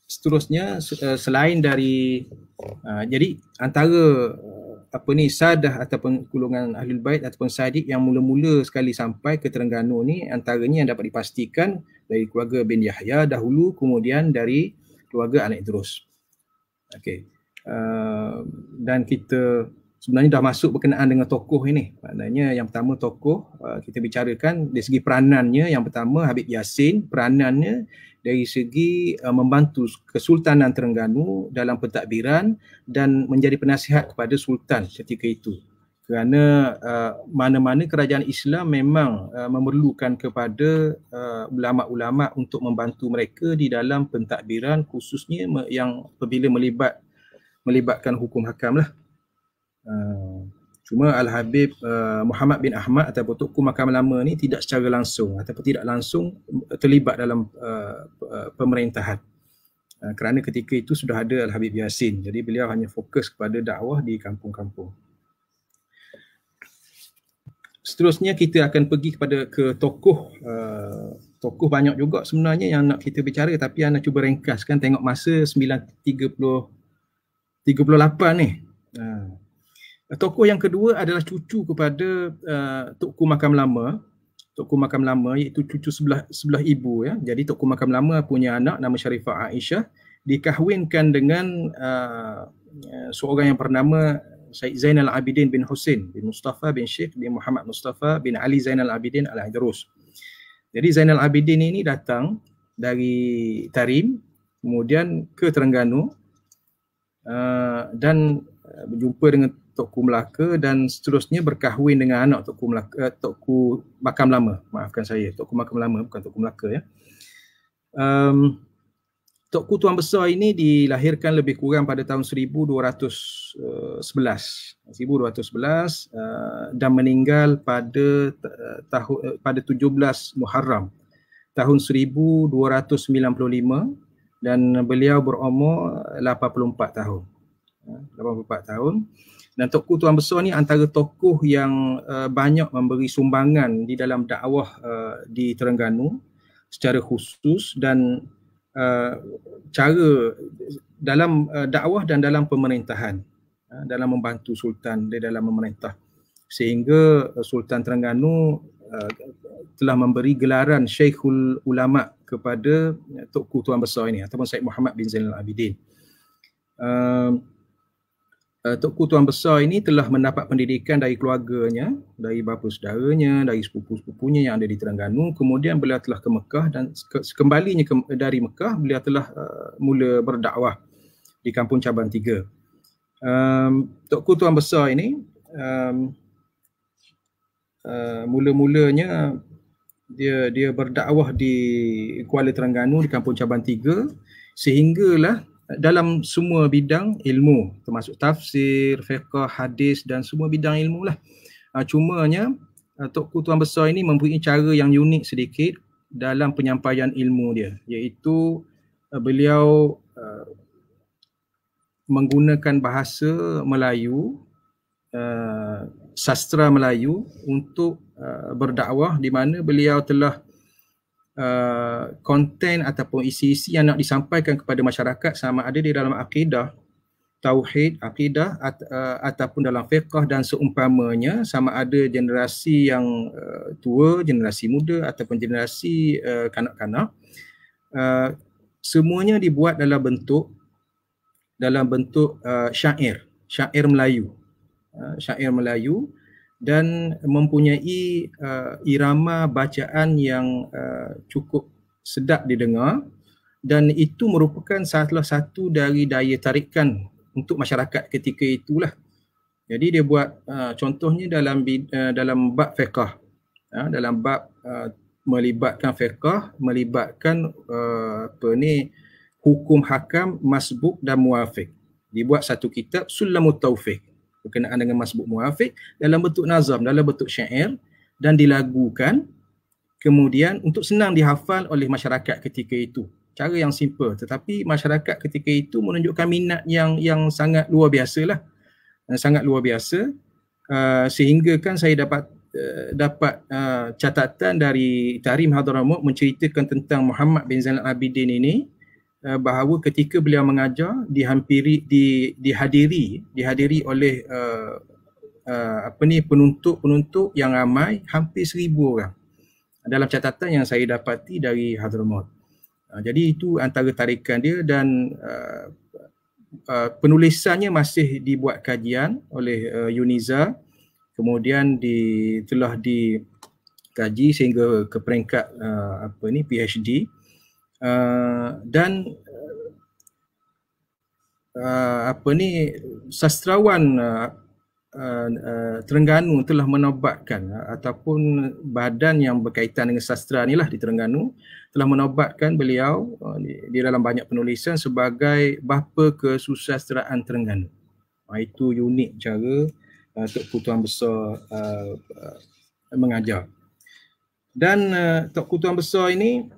seterusnya uh, selain dari uh, jadi antara apa ni sadah ataupun golongan ahlul bait ataupun sadiq yang mula-mula sekali sampai ke Terengganu ni antaranya yang dapat dipastikan dari keluarga bin Yahya dahulu kemudian dari keluarga anak Idrus. Okey. Uh, dan kita sebenarnya dah masuk berkenaan dengan tokoh ini. Maknanya yang pertama tokoh uh, kita bicarakan dari segi peranannya yang pertama Habib Yasin peranannya dari segi uh, membantu Kesultanan Terengganu dalam pentadbiran dan menjadi penasihat kepada Sultan ketika itu. Kerana uh, mana-mana kerajaan Islam memang uh, memerlukan kepada uh, ulama-ulama untuk membantu mereka di dalam pentadbiran khususnya yang apabila melibat melibatkan hukum hakam lah. Uh, Cuma Al-Habib uh, Muhammad bin Ahmad ataupun Tukku Makam Lama ni tidak secara langsung ataupun tidak langsung terlibat dalam uh, uh, pemerintahan. Uh, kerana ketika itu sudah ada Al-Habib Yasin. Jadi beliau hanya fokus kepada dakwah di kampung-kampung. Seterusnya kita akan pergi kepada ke tokoh uh, tokoh banyak juga sebenarnya yang nak kita bicara tapi anda cuba ringkaskan tengok masa 9.30 38 ni tokoh yang kedua adalah cucu kepada uh, tokku makam lama tokoh makam lama iaitu cucu sebelah sebelah ibu ya jadi tokoh makam lama punya anak nama Sharifah Aisyah dikahwinkan dengan uh, uh seorang yang bernama Syed Zainal Abidin bin Hussein bin Mustafa bin Sheikh bin Muhammad Mustafa bin Ali Zainal Abidin Al-Idrus. Jadi Zainal Abidin ini datang dari Tarim kemudian ke Terengganu uh, dan uh, berjumpa dengan Tokku Melaka dan seterusnya berkahwin dengan anak Tokku Melaka uh, eh, Tokku Makam Lama. Maafkan saya, Tokku Makam Lama bukan Tokku Melaka ya. Um, Tokku Tuan Besar ini dilahirkan lebih kurang pada tahun 1211. 1211 eh, eh, dan meninggal pada tahun pada 17 Muharram tahun 1295 dan beliau berumur 84 tahun. 84 tahun. Uh, dan tokoh Tuan Besar ni antara tokoh yang uh, banyak memberi sumbangan di dalam dakwah uh, di Terengganu secara khusus dan uh, cara dalam uh, dakwah dan dalam pemerintahan uh, dalam membantu sultan di dalam memerintah sehingga uh, Sultan Terengganu uh, telah memberi gelaran Sheikhul Ulama kepada tokoh Tuan Besar ini ataupun Syed Muhammad bin Zainal Abidin. Uh, uh, eh, Tokku Tuan Besar ini telah mendapat pendidikan dari keluarganya, dari bapa saudaranya, dari sepupu-sepupunya yang ada di Terengganu. Kemudian beliau telah ke Mekah dan ke- kembalinya ke- dari Mekah, beliau telah uh, mula berdakwah di kampung Caban tiga. Um, Tokku Tuan Besar ini um, uh, mula-mulanya dia dia berdakwah di Kuala Terengganu di kampung Caban tiga sehinggalah dalam semua bidang ilmu termasuk tafsir, fiqh, hadis dan semua bidang ilmu lah. Uh, cumanya uh, Tok Ku Tuan Besar ini mempunyai cara yang unik sedikit dalam penyampaian ilmu dia iaitu uh, beliau uh, menggunakan bahasa Melayu Uh, sastra Melayu untuk uh, berdakwah di mana beliau telah konten uh, ataupun isi-isi yang nak disampaikan kepada masyarakat sama ada di dalam akidah tauhid akidah at, uh, ataupun dalam fiqh dan seumpamanya sama ada generasi yang uh, tua generasi muda ataupun generasi uh, kanak-kanak uh, semuanya dibuat dalam bentuk dalam bentuk uh, syair syair Melayu uh, syair Melayu uh, dan mempunyai uh, irama bacaan yang uh, cukup sedap didengar dan itu merupakan salah satu dari daya tarikan untuk masyarakat ketika itulah. Jadi dia buat uh, contohnya dalam uh, dalam bab fiqh. Uh, ya, dalam bab uh, melibatkan fiqh, melibatkan uh, apa ni hukum hakam masbuk dan muafiq. Dibuat satu kitab Sulamut Taufiq berkenaan dengan masbuk muafiq dalam bentuk nazam, dalam bentuk syair dan dilagukan kemudian untuk senang dihafal oleh masyarakat ketika itu. Cara yang simple tetapi masyarakat ketika itu menunjukkan minat yang yang sangat luar biasa lah. Eh, sangat luar biasa uh, sehingga kan saya dapat eh, dapat uh, catatan dari Tarim Hadramut menceritakan tentang Muhammad bin Zainal Abidin ini Eh, bahawa ketika beliau mengajar dihampiri di dihadiri dihadiri oleh uh, uh, apa ni penuntut-penuntut yang ramai hampir seribu orang dalam catatan yang saya dapati dari Hadramaut. Uh, jadi itu antara tarikan dia dan uh, uh, penulisannya masih dibuat kajian oleh uh, Uniza kemudian di telah dikaji sehingga ke peringkat uh, apa ni PhD uh, dan uh, apa ni sastrawan uh, Uh, Terengganu telah menobatkan uh, ataupun badan yang berkaitan dengan sastra ni lah di Terengganu telah menobatkan beliau uh, di, di dalam banyak penulisan sebagai bapa kesusastraan Terengganu. Uh, itu unik cara uh, Tok Kutuan Besar uh, uh, mengajar. Dan uh, Tok Kutuan Besar ini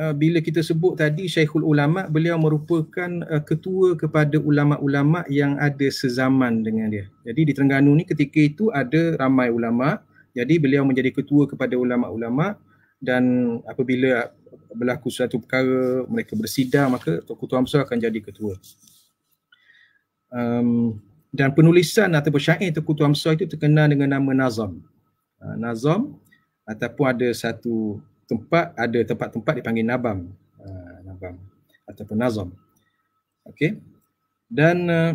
Uh, bila kita sebut tadi Syekhul Ulama beliau merupakan uh, ketua kepada ulama-ulama yang ada sezaman dengan dia. Jadi di Terengganu ni ketika itu ada ramai ulama. Jadi beliau menjadi ketua kepada ulama-ulama dan apabila berlaku suatu perkara mereka bersidang maka Tokoh Tuan Besar akan jadi ketua. Um, dan penulisan atau syair Tokoh Tuan Besar itu terkenal dengan nama Nazam. Uh, Nazam ataupun ada satu tempat ada tempat-tempat dipanggil nabam uh, nabam ataupun nazam okey dan uh,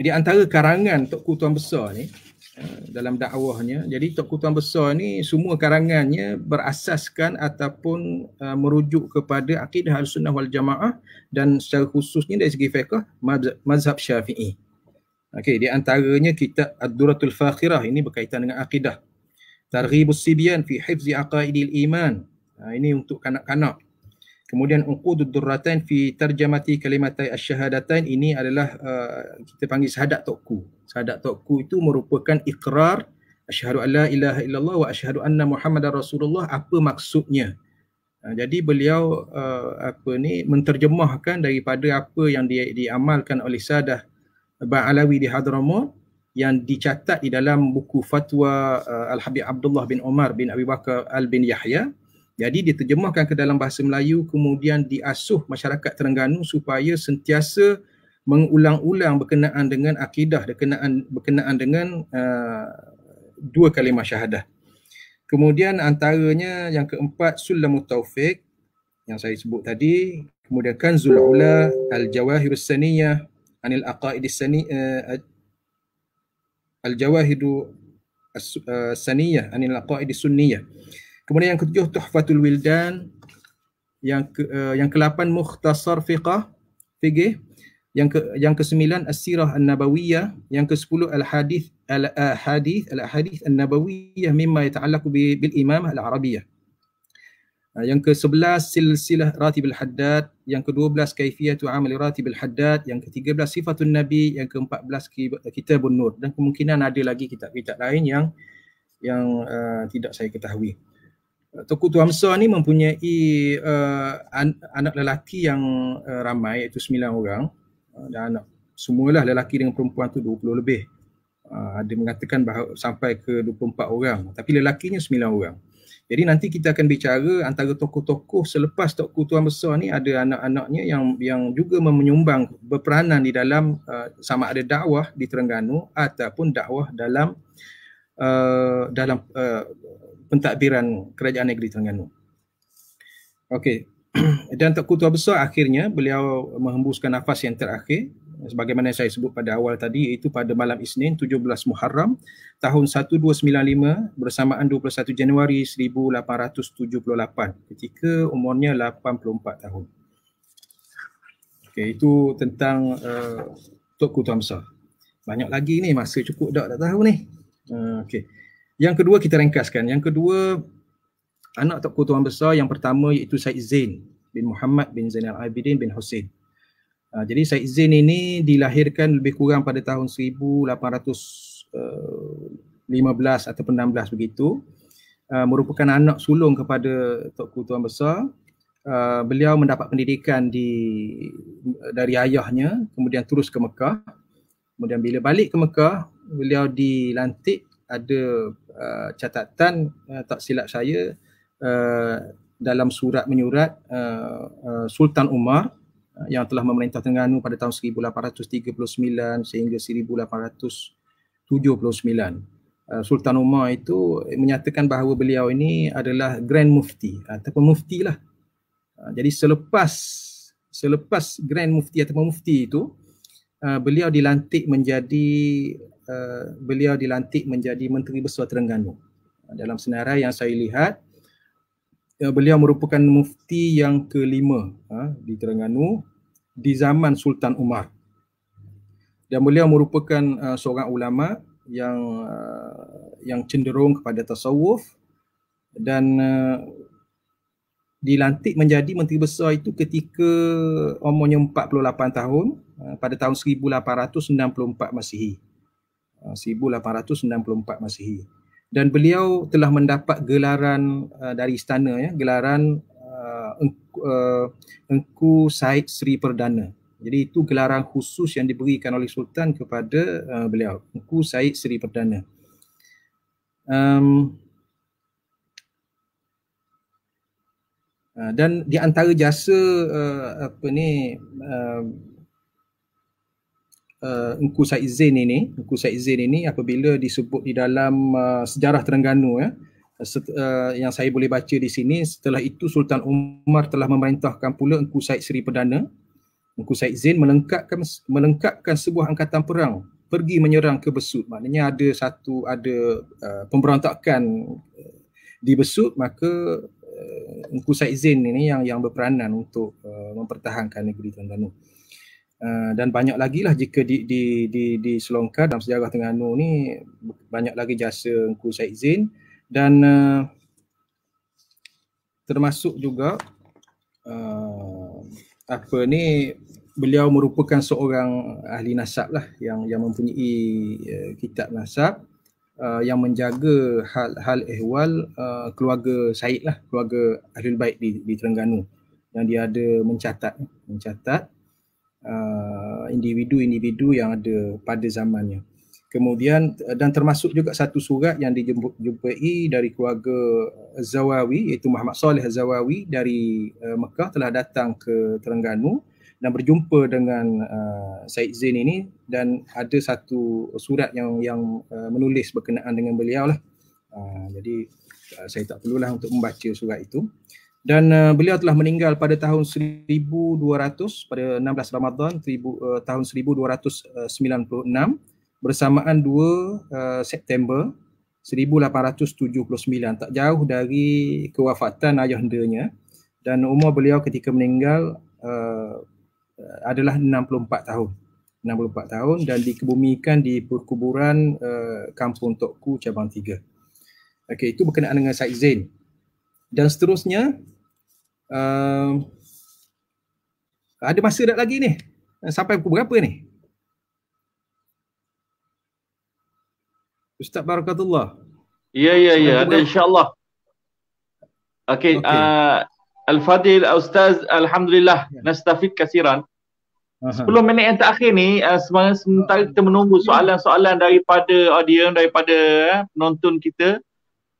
di antara karangan Tok Ku Tuan Besar ni uh, dalam dakwahnya jadi Tok Ku Tuan Besar ni semua karangannya berasaskan ataupun uh, merujuk kepada akidah al-sunnah wal jamaah dan secara khususnya dari segi fiqh mazhab Syafi'i okey di antaranya kitab Ad-Duratul Fakhirah ini berkaitan dengan akidah Targhib sibyan fi hifzi aqaidil iman. Ha, ini untuk kanak-kanak. Kemudian uqudud durratain fi tarjamati kalimatai asyhadatain ini adalah uh, kita panggil syahadat tokku. Syahadat tokku itu merupakan ikrar asyhadu alla ilaha illallah wa asyhadu anna muhammadar rasulullah apa maksudnya? Ha, jadi beliau uh, apa ni menterjemahkan daripada apa yang di, diamalkan oleh Sadah Ba'alawi di Hadramaut yang dicatat di dalam buku fatwa uh, Al-Habib Abdullah bin Omar bin Abi Bakar Al bin Yahya. Jadi diterjemahkan ke dalam bahasa Melayu kemudian diasuh masyarakat Terengganu supaya sentiasa mengulang-ulang berkenaan dengan akidah berkenaan berkenaan dengan uh, dua kalimah syahadah. Kemudian antaranya yang keempat Sulamut Taufik yang saya sebut tadi kemudian Kanzul Ula Al Jawahir Saniyah Anil Aqaid Saniyah uh, al-jawahidu as-saniyah eh, uh, anil qaidi sunniyah kemudian yang ketujuh tuhfatul wildan yang ke, uh, yang kelapan mukhtasar fiqah fiqh yang ke yang kesembilan as-sirah an-nabawiyah yang ke-10 al-hadith al Hadith al Hadith an-nabawiyah mimma yata'allaqu bil imamah al-arabiyah Ah, yang ke-11 silsilah ratibul haddad, yang ke-12 kaifiyatu amali ratibul haddad, yang ke-13 sifatun nabi, yang ke-14 kitabun nur dan kemungkinan ada lagi kitab-kitab lain yang yang uh, tidak saya ketahui. Tuku Tu Hamzah ni mempunyai uh, an- anak lelaki yang uh, ramai iaitu sembilan orang uh, dan anak semualah lelaki dengan perempuan tu puluh lebih. Uh, ada mengatakan bahawa sampai ke dua puluh empat orang tapi lelakinya sembilan orang. Jadi nanti kita akan bicara antara tokoh-tokoh selepas tokoh tuan besar ni ada anak-anaknya yang yang juga menyumbang berperanan di dalam uh, sama ada dakwah di Terengganu ataupun dakwah dalam uh, dalam uh, pentadbiran kerajaan negeri Terengganu. Okey. Dan tokoh tuan besar akhirnya beliau menghembuskan nafas yang terakhir sebagaimana saya sebut pada awal tadi iaitu pada malam Isnin 17 Muharram tahun 1295 bersamaan 21 Januari 1878 ketika umurnya 84 tahun. Okey itu tentang uh, Tok Kutamsa. Banyak lagi ni masa cukup dah tak tahu ni. Uh, Okey. Yang kedua kita ringkaskan. Yang kedua anak Tok Kutuan Besar yang pertama iaitu Said Zain bin Muhammad bin Zainal Abidin bin Hussein. Ah, jadi Said Zain ini dilahirkan lebih kurang pada tahun 1815 atau 16 begitu. Uh, merupakan anak sulung kepada Tokku Tuan Besar. Uh, beliau mendapat pendidikan di dari ayahnya kemudian terus ke Mekah. Kemudian bila balik ke Mekah, beliau dilantik ada uh, catatan uh, tak silap saya uh, dalam surat menyurat uh, uh, Sultan Umar yang telah memerintah Terengganu pada tahun 1839 sehingga 1879. Uh, Sultan Umar itu menyatakan bahawa beliau ini adalah Grand Mufti ataupun Mufti lah. Uh, jadi selepas selepas Grand Mufti ataupun Mufti itu uh, beliau dilantik menjadi beliau dilantik menjadi Menteri Besar Terengganu. Dalam senarai yang saya lihat beliau merupakan mufti yang kelima ha, di Terengganu di zaman Sultan Umar. Dan beliau merupakan uh, seorang ulama yang uh, yang cenderung kepada tasawuf dan uh, dilantik menjadi menteri besar itu ketika umurnya 48 tahun uh, pada tahun 1864 Masihi. Uh, 1864 Masihi. Dan beliau telah mendapat gelaran uh, dari istana ya, gelaran Engku, uh, Engku Said Sri Perdana. Jadi itu gelaran khusus yang diberikan oleh Sultan kepada uh, beliau, Engku Said Sri Perdana. Um, uh, dan di antara jasa uh, apa ni uh, Uh, Engku Said Zain ini, Engku Said Zain ini apabila disebut di dalam uh, sejarah Terengganu ya, uh, set, uh, yang saya boleh baca di sini setelah itu Sultan Umar telah memerintahkan pula Engku Said Seri Perdana Engku Said Zain melengkapkan melengkapkan sebuah angkatan perang pergi menyerang ke Besut maknanya ada satu ada uh, pemberontakan uh, di Besut maka uh, Engku Said Zain ini yang yang berperanan untuk uh, mempertahankan negeri Terengganu Uh, dan banyak lagi lah jika di, di, di, di Selongkar dalam sejarah Tengganu ni banyak lagi jasa Engku Said Zain uh, dan uh, termasuk juga uh, apa ni beliau merupakan seorang ahli nasab lah yang yang mempunyai uh, kitab nasab uh, yang menjaga hal-hal ehwal uh, keluarga Said lah keluarga Ahlul Bait di, di Terengganu yang dia ada mencatat mencatat uh, individu-individu yang ada pada zamannya. Uh, Kemudian eh, dan termasuk juga satu surat yang dijumpai dari keluarga eh, Zawawi iaitu Muhammad Saleh Zawawi dari uh, Mekah telah datang ke Terengganu dan berjumpa dengan uh, Said Zain ini dan ada satu surat yang yang uh, menulis berkenaan dengan beliau lah. Uh, jadi uh, saya tak perlulah untuk membaca surat itu. Dan uh, beliau telah meninggal pada tahun 1200 pada 16 Ramadhan uh, tahun 1296 bersamaan 2 uh, eh, September 1879 tak jauh dari kewafatan ayah ayahandanya dan umur beliau ketika meninggal uh, adalah 64 tahun 64 tahun dan dikebumikan di perkuburan uh, Kampung Tokku Cabang 3 okay, itu berkenaan dengan Said Zain dan seterusnya uh, ada masa tak lagi ni? sampai pukul berapa ni? Ustaz Barakatullah. Ya, ya, ya. Ada insyaAllah. Okay. okay. Uh, ah, Al-Fadil, Ustaz, Alhamdulillah. Ya. Nastafik kasiran. Sebelum minit yang terakhir ni, uh, ah, sementara ah. kita menunggu soalan-soalan daripada audien, daripada uh, penonton kita,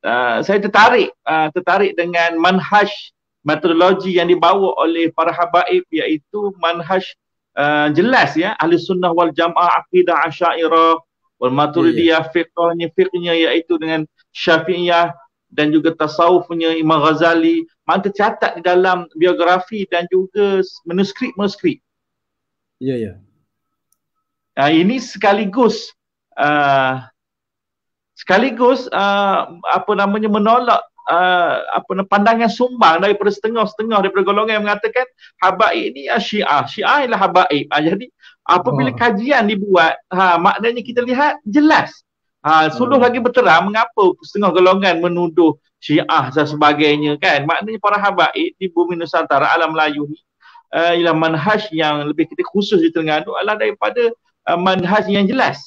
uh, saya tertarik uh, tertarik dengan manhaj metodologi yang dibawa oleh para habaib iaitu manhaj uh, jelas ya ahli sunnah wal jamaah akidah asyairah wal maturidiyah fiqhnya fiqhnya iaitu dengan syafi'iyah dan juga tasawufnya Imam Ghazali maka tercatat di dalam biografi dan juga manuskrip-manuskrip. Ya ya. Nah, ini sekaligus uh, sekaligus uh, apa namanya menolak uh, apa namanya pandangan sumbang daripada setengah-setengah daripada golongan yang mengatakan habaib ini uh, Syiah, Syiah ialah habaib. Uh, jadi apabila oh. kajian dibuat ha maknanya kita lihat jelas ha suluh oh. lagi berterang mengapa setengah golongan menuduh syiah dan sebagainya kan maknanya para habaib di bumi nusantara alam melayu ni uh, ialah manhaj yang lebih kita khusus di Terengganu adalah daripada uh, manhaj yang jelas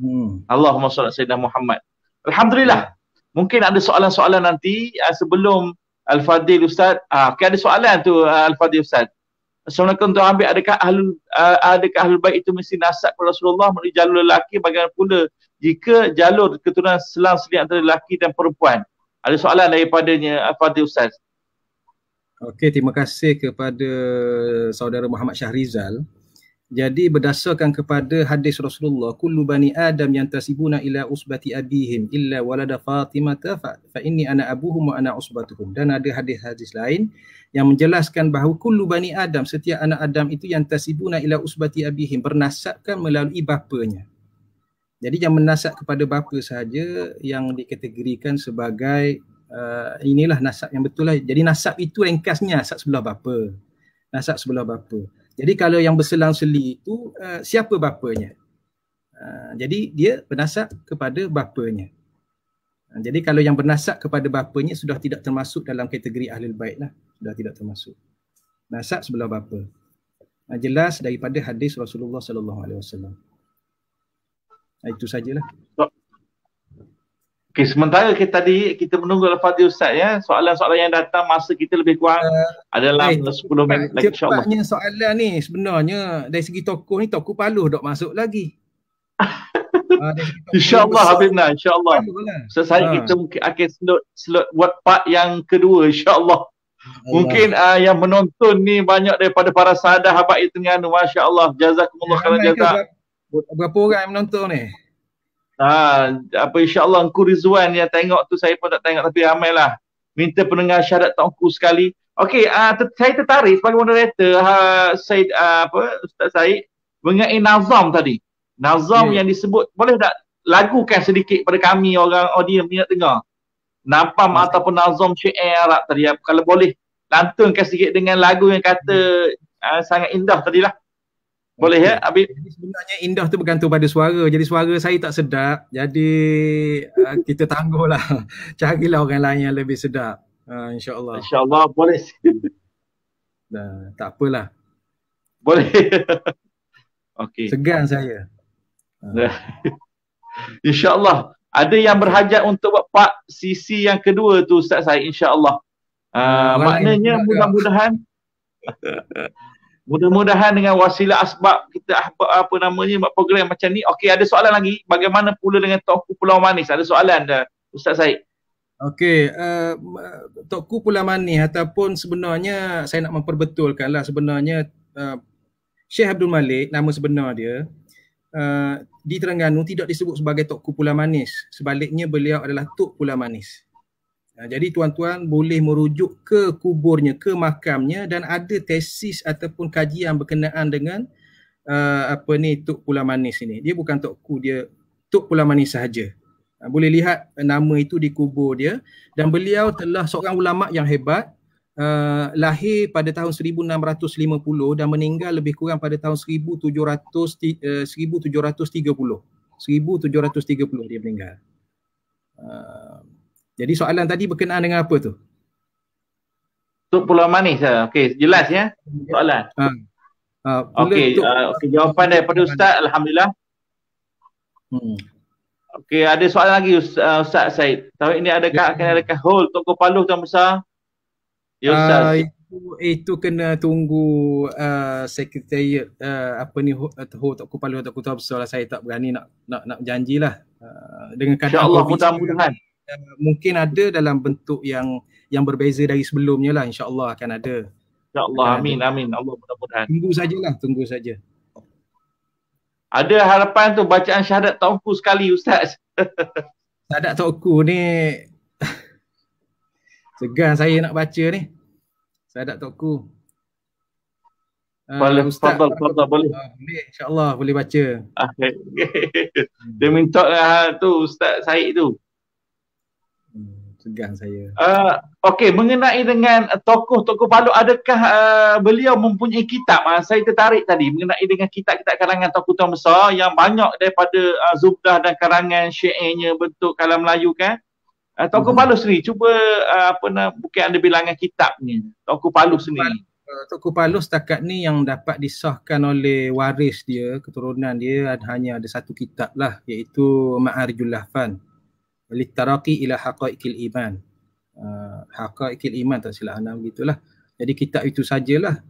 hmm Allahumma salli sayyidina Muhammad alhamdulillah yeah. Hmm. mungkin ada soalan-soalan nanti uh, sebelum Al-Fadil Ustaz, ah, uh, ada soalan tu uh, Al-Fadil Ustaz. Assalamualaikum untuk ambil adakah ahlul uh, adakah ahlul bait itu mesti nasab kepada Rasulullah melalui jalur lelaki bagaimana pula jika jalur keturunan selang seli antara lelaki dan perempuan. Ada soalan daripadanya eh, Fadhi Ustaz. Okey, terima kasih kepada saudara Muhammad Syahrizal. Jadi berdasarkan kepada hadis Rasulullah, kullu bani Adam yang tasibuna ila usbati abihim illa walada Fatimah fa, fa inni ana abuhum wa ana usbatuhum. Dan ada hadis-hadis lain yang menjelaskan bahawa kullu bani Adam, setiap anak Adam itu yang tasibuna ila usbati abihim bernasabkan melalui bapanya. Jadi yang menasab kepada bapa sahaja yang dikategorikan sebagai uh, inilah nasab yang betul lah. Jadi nasab itu ringkasnya nasab sebelah bapa. Nasab sebelah bapa. Jadi kalau yang berselang-seli itu uh, siapa bapanya? Uh, jadi dia bernasak kepada bapanya. Uh, jadi kalau yang bernasak kepada bapanya sudah tidak termasuk dalam kategori ahli bait lah, sudah tidak termasuk. nasak sebelah bapa. Uh, jelas daripada hadis Rasulullah sallallahu alaihi wasallam. Itu sajalah. Okay, sementara kita tadi kita menunggu lepas dia Ustaz ya. Soalan-soalan yang datang masa kita lebih kurang uh, adalah eh, 10 minit lagi Insya Allah. Cepatnya soalan ni sebenarnya dari segi tokoh ni tokoh paluh dok masuk lagi. uh, ah, Allah Habib Nah, insyaAllah. So uh. Lah. Ah. kita mungkin akan slot, slot buat part yang kedua Insya Allah. Mungkin uh, yang menonton ni banyak daripada para sahadah Habib Itengan. Allah. Jazakumullah khairan jazak. Berapa orang yang menonton ni? Ha, apa insyaAllah Engkau Rizwan yang tengok tu saya pun tak tengok tapi ramailah. Minta pendengar syarat tokku sekali. Okey, uh, ter- saya tertarik sebagai moderator uh, Said uh, apa Ustaz Said mengenai nazam tadi. Nazam yeah. Ya. yang disebut boleh tak lagukan sedikit pada kami orang audience minat tengok Nampam okay. Ya. ataupun nazam syair Arab tadi ya, kalau boleh lantunkan sedikit dengan lagu yang kata uh, sangat indah tadilah. Boleh ya, Abid? Jadi sebenarnya indah tu bergantung pada suara. Jadi suara saya tak sedap. Jadi uh, kita tangguh lah. Carilah orang lain yang lebih sedap. Uh, InsyaAllah. InsyaAllah boleh. Nah, tak apalah. Boleh. okay Segan saya. Uh. InsyaAllah. Ada yang berhajat untuk buat part sisi yang kedua tu Ustaz saya. InsyaAllah. Uh, maknanya mudah-mudahan. Mudah-mudahan dengan wasilah asbab kita apa, apa namanya buat program macam ni. Okey, ada soalan lagi? Bagaimana pula dengan Tokku Pulau Manis? Ada soalan dah Ustaz Said. Okey, uh, eh, Tokku Pulau Manis ataupun sebenarnya saya nak memperbetulkan lah sebenarnya uh, eh, Syekh Abdul Malik nama sebenar dia uh, di Terengganu tidak disebut sebagai Tokku Pulau Manis. Sebaliknya beliau adalah Tok Pulau Manis jadi tuan-tuan boleh merujuk ke kuburnya ke makamnya dan ada tesis ataupun kajian berkenaan dengan uh, apa ni Tok Pulau Manis ini dia bukan Tok Ku dia Tok Pulau Manis sahaja uh, boleh lihat nama itu di kubur dia dan beliau telah seorang ulama yang hebat uh, lahir pada tahun 1650 dan meninggal lebih kurang pada tahun 1700 uh, 1730 1730 dia meninggal uh, jadi soalan tadi berkenaan dengan apa tu? Untuk Pulau Manis lah. Okey, jelas ya soalan. Ha. Uh, okey, uh, ah, okay, jawapan daripada Ustaz, Alhamdulillah. Hmm. Okey, ada soalan lagi ah, Ustaz, uh, Ustaz Tahu ini adakah ya. adakah hole Tok Palu tuan besar? Ya Ustaz. Uh, itu, kena tunggu uh, sekretariat uh, apa ni hole Tok Palu atau Kota Besar lah. Saya tak berani nak nak nak janjilah. Uh, dengan kadar Insya-Allah mudah-mudahan. Eh, mungkin ada dalam bentuk yang yang berbeza dari sebelumnya lah insyaallah akan ada insyaallah amin ada. amin Allah mudah-mudahan tunggu sajalah tunggu saja ada harapan tu bacaan syahadat tokku sekali ustaz syahadat tokku ni segan saya nak baca ni syahadat tokku eh, boleh, uh, ah, Ustaz, boleh. fadal, boleh. boleh. InsyaAllah boleh baca. Okay. Ah, dia minta uh, tu Ustaz Said tu. Hmm, segan saya. Uh, Okey, mengenai dengan tokoh-tokoh Palu, adakah uh, beliau mempunyai kitab? Uh, saya tertarik tadi mengenai dengan kitab-kitab karangan tokoh-tokoh besar yang banyak daripada uh, Zubdah dan karangan syairnya bentuk kalam Melayu kan? Uh, tokoh hmm. Baluk sendiri, cuba uh, apa nak bukan ada bilangan kitabnya, tokoh Baluk sendiri. Tokoh Palus setakat ni yang dapat disahkan oleh waris dia, keturunan dia hanya ada satu kitab lah iaitu Ma'arijul Lahfan litaraqi ila haqaiqil iman uh, haqaiqil iman tak silap anda begitulah jadi kitab itu sajalah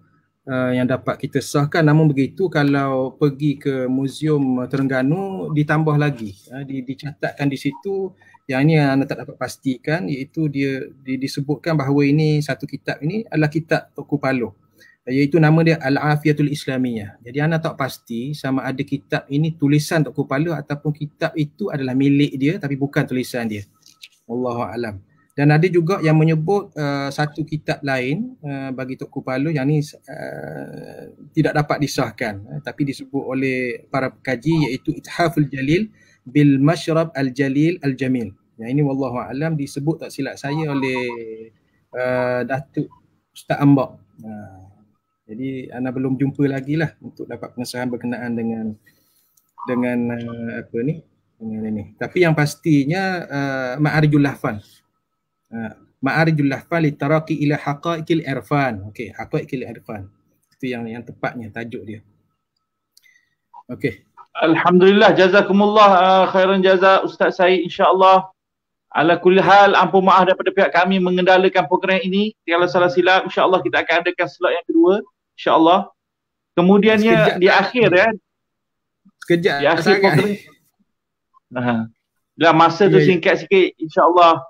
uh, yang dapat kita sahkan namun begitu kalau pergi ke muzium Terengganu ditambah lagi uh, di, dicatatkan di situ yang ini anda tak dapat pastikan iaitu dia, dia disebutkan bahawa ini satu kitab ini adalah kitab Tok iaitu nama dia Al-Afiatul Islamiyah. Jadi anda tak pasti sama ada kitab ini tulisan Tok Kupala ataupun kitab itu adalah milik dia tapi bukan tulisan dia. Wallahu alam. Dan ada juga yang menyebut uh, satu kitab lain uh, bagi Tok Kupala yang ni uh, tidak dapat disahkan uh, tapi disebut oleh para pekaji iaitu Ithaful Jalil bil Mashrab Al Jalil Al Jamil. Yang ini wallahu alam disebut tak silap saya oleh uh, Datuk Ustaz Ambak. Uh, jadi Ana belum jumpa lagi lah untuk dapat pengesahan berkenaan dengan dengan uh, apa ni dengan ini. Tapi yang pastinya uh, Ma'arijul Lahfan. Uh, Ma'arijul Lahfan litaraki ila haqaiqil irfan. Okey, haqaiqil irfan. Itu yang yang tepatnya tajuk dia. Okey. Alhamdulillah jazakumullah uh, khairan jaza Ustaz Said insya-Allah. Ala kulli hal ampun maaf daripada pihak kami mengendalikan program ini. Kalau salah silap insya-Allah kita akan adakan slot yang kedua insyaallah kemudiannya sekejap, di kan? akhir ya sekejap di akhir program lah masa tu yeah, singkat sikit insyaallah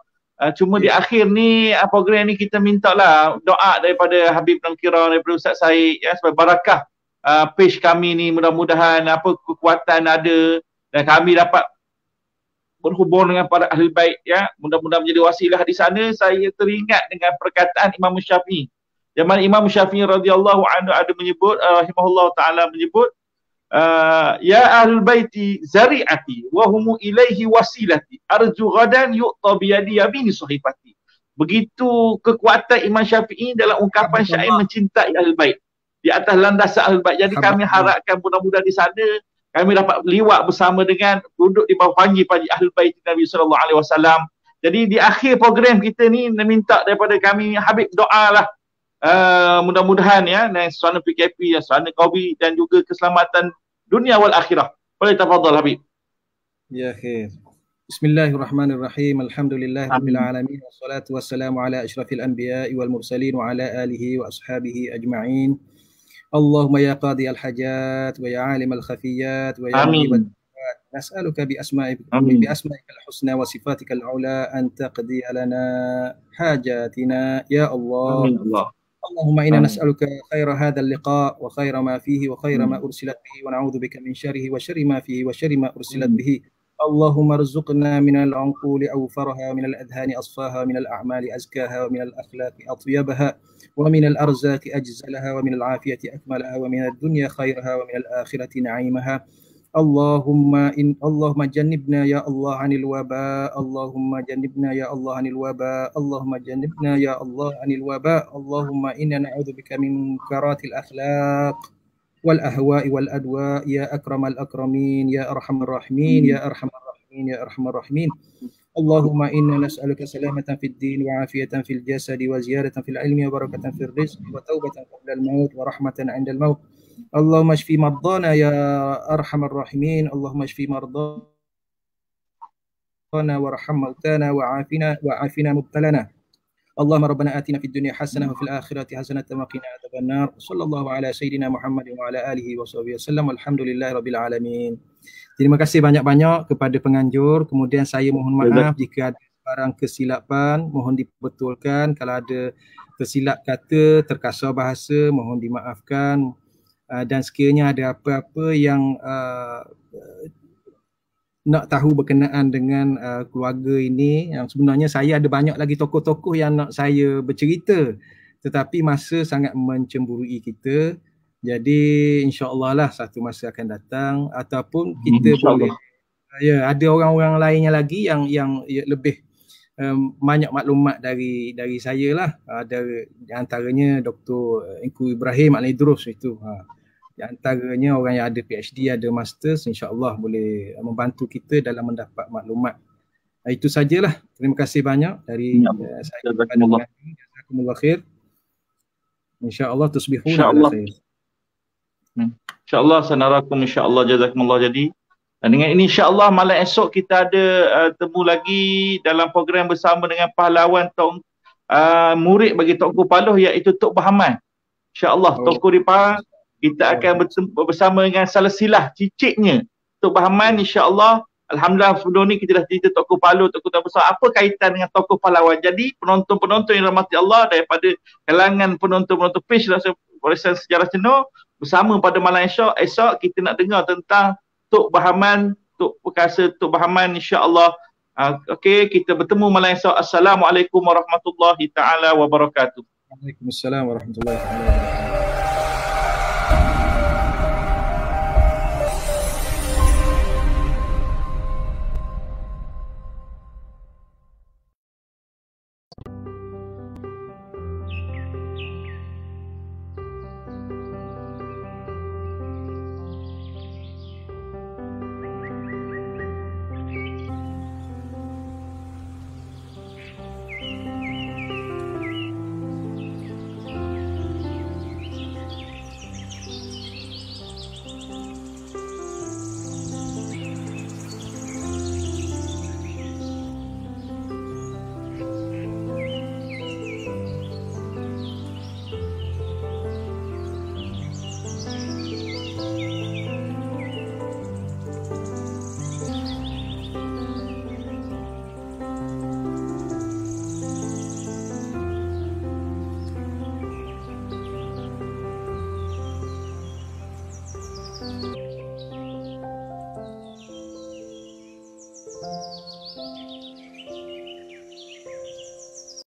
uh, cuma yeah. di akhir ni uh, program ni kita minta lah doa daripada Habib Nangkira daripada Ustaz Said ya sebab barakah uh, page kami ni mudah-mudahan apa kekuatan ada dan kami dapat berhubung dengan para ahli baik ya mudah-mudahan menjadi wasilah di sana saya teringat dengan perkataan Imam Syafi'i zaman Imam Syafi'i radhiyallahu anhu ada menyebut uh, eh, rahimahullah taala menyebut uh, ya ahlul baiti zari'ati wa hum ilaihi wasilati arju ghadan yu'ta bi yadi yamin sahifati begitu kekuatan Imam Syafi'i dalam ungkapan syair mencintai ahlul bait di atas landasan ahlul bait jadi kami harapkan muda-muda di sana kami dapat liwat bersama dengan duduk di bawah panji-panji ahlul bait Nabi sallallahu alaihi wasallam jadi di akhir program kita ni nak minta daripada kami Habib doalah Ah, mudah-mudahan ya dan suasana PKP ya suasana COVID dan juga keselamatan dunia wal akhirah. Boleh tafadhol Habib. Ya khair. Bismillahirrahmanirrahim. Alhamdulillahirabbil alamin. Wassalatu wassalamu ala asyrafil anbiya'i wal mursalin wa ala alihi wa ashabihi ajma'in. Allahumma ya qadi al hajat wa ya alim al khafiyat wa ya amin. نسألك بأسمائك الحسنى وصفاتك العلى أن تقضي لنا حاجاتنا يا الله, آمين الله. اللهم انا نسالك خير هذا اللقاء وخير ما فيه وخير ما ارسلت به ونعوذ بك من شره وشر ما فيه وشر ما ارسلت به اللهم ارزقنا من العقول اوفرها من الاذهان اصفاها من الاعمال ازكاها ومن الاخلاق اطيبها ومن الارزاق اجزلها ومن العافيه اكملها ومن الدنيا خيرها ومن الاخره نعيمها Allahumma in Allahumma jannibna ya Allah anil waba Allahumma jannibna ya Allah anil waba Allahumma jannibna ya Allah anil waba Allahumma inna na'udhu bika min karatil akhlaq wal ahwa'i wal adwa'i ya akramal akramin ya arhamar rahimin ya arhamar rahimin ya arhamar rahimin اللهم إنا نسألك سلامة في الدين وعافية في الجسد وزيادة في العلم وبركة في الرزق وتوبة قبل الموت ورحمة عند الموت اللهم اشف مرضانا يا ارحم الراحمين اللهم اشف مرضانا وارحم موتانا وعافنا وعافنا مبتلنا اللهم ربنا اتنا في الدنيا حسنه وفي الاخره حسنه وقنا عذاب النار صلى الله على سيدنا محمد وعلى اله وصحبه وسلم والحمد لله رب العالمين Terima kasih banyak-banyak kepada penganjur. Kemudian saya mohon maaf jika ada barang kesilapan, mohon dibetulkan. Kalau ada tersilap kata, terkasar bahasa, mohon dimaafkan. Ah, dan sekiranya ada apa-apa yang uh, nak tahu berkenaan dengan uh, keluarga ini yang sebenarnya saya ada banyak lagi tokoh-tokoh yang nak saya bercerita tetapi masa sangat mencemburui kita jadi insyaallah lah satu masa akan datang ataupun hmm, kita hmm, boleh ya ada orang-orang lainnya lagi yang yang ya lebih um, banyak maklumat dari dari saya lah ada antaranya Dr. Engku eh, Ibrahim Al-Idrus itu ha antaranya orang yang ada PhD, ada Masters insyaAllah boleh eh, membantu kita dalam mendapat maklumat. Eh, itu sajalah. Terima kasih banyak dari ya, eh, saya. Jazakumullah khair. InsyaAllah tusbihun. InsyaAllah. Hmm. InsyaAllah sanarakum insyaAllah jazakumullah jadi. dengan ini insyaAllah malam esok kita ada uh, temu lagi dalam program bersama dengan pahlawan tong, uh, murid bagi Tok Paloh iaitu Tok Bahaman. InsyaAllah oh. Tok Kuripah kita ya. akan bersama dengan salah silah ciciknya Tok Bahman insyaAllah Alhamdulillah sebelum ni kita dah cerita tokoh palu, tokoh tak besar. Apa kaitan dengan tokoh pahlawan? Jadi penonton-penonton yang rahmati Allah daripada kalangan penonton-penonton page rasa warisan sejarah cenur bersama pada malam esok, esok kita nak dengar tentang Tok Bahaman, Tok Perkasa Tok Bahaman insyaAllah. Uh, Okey, kita bertemu malam esok. Assalamualaikum warahmatullahi ta'ala wabarakatuh. Waalaikumsalam warahmatullahi wabarakatuh.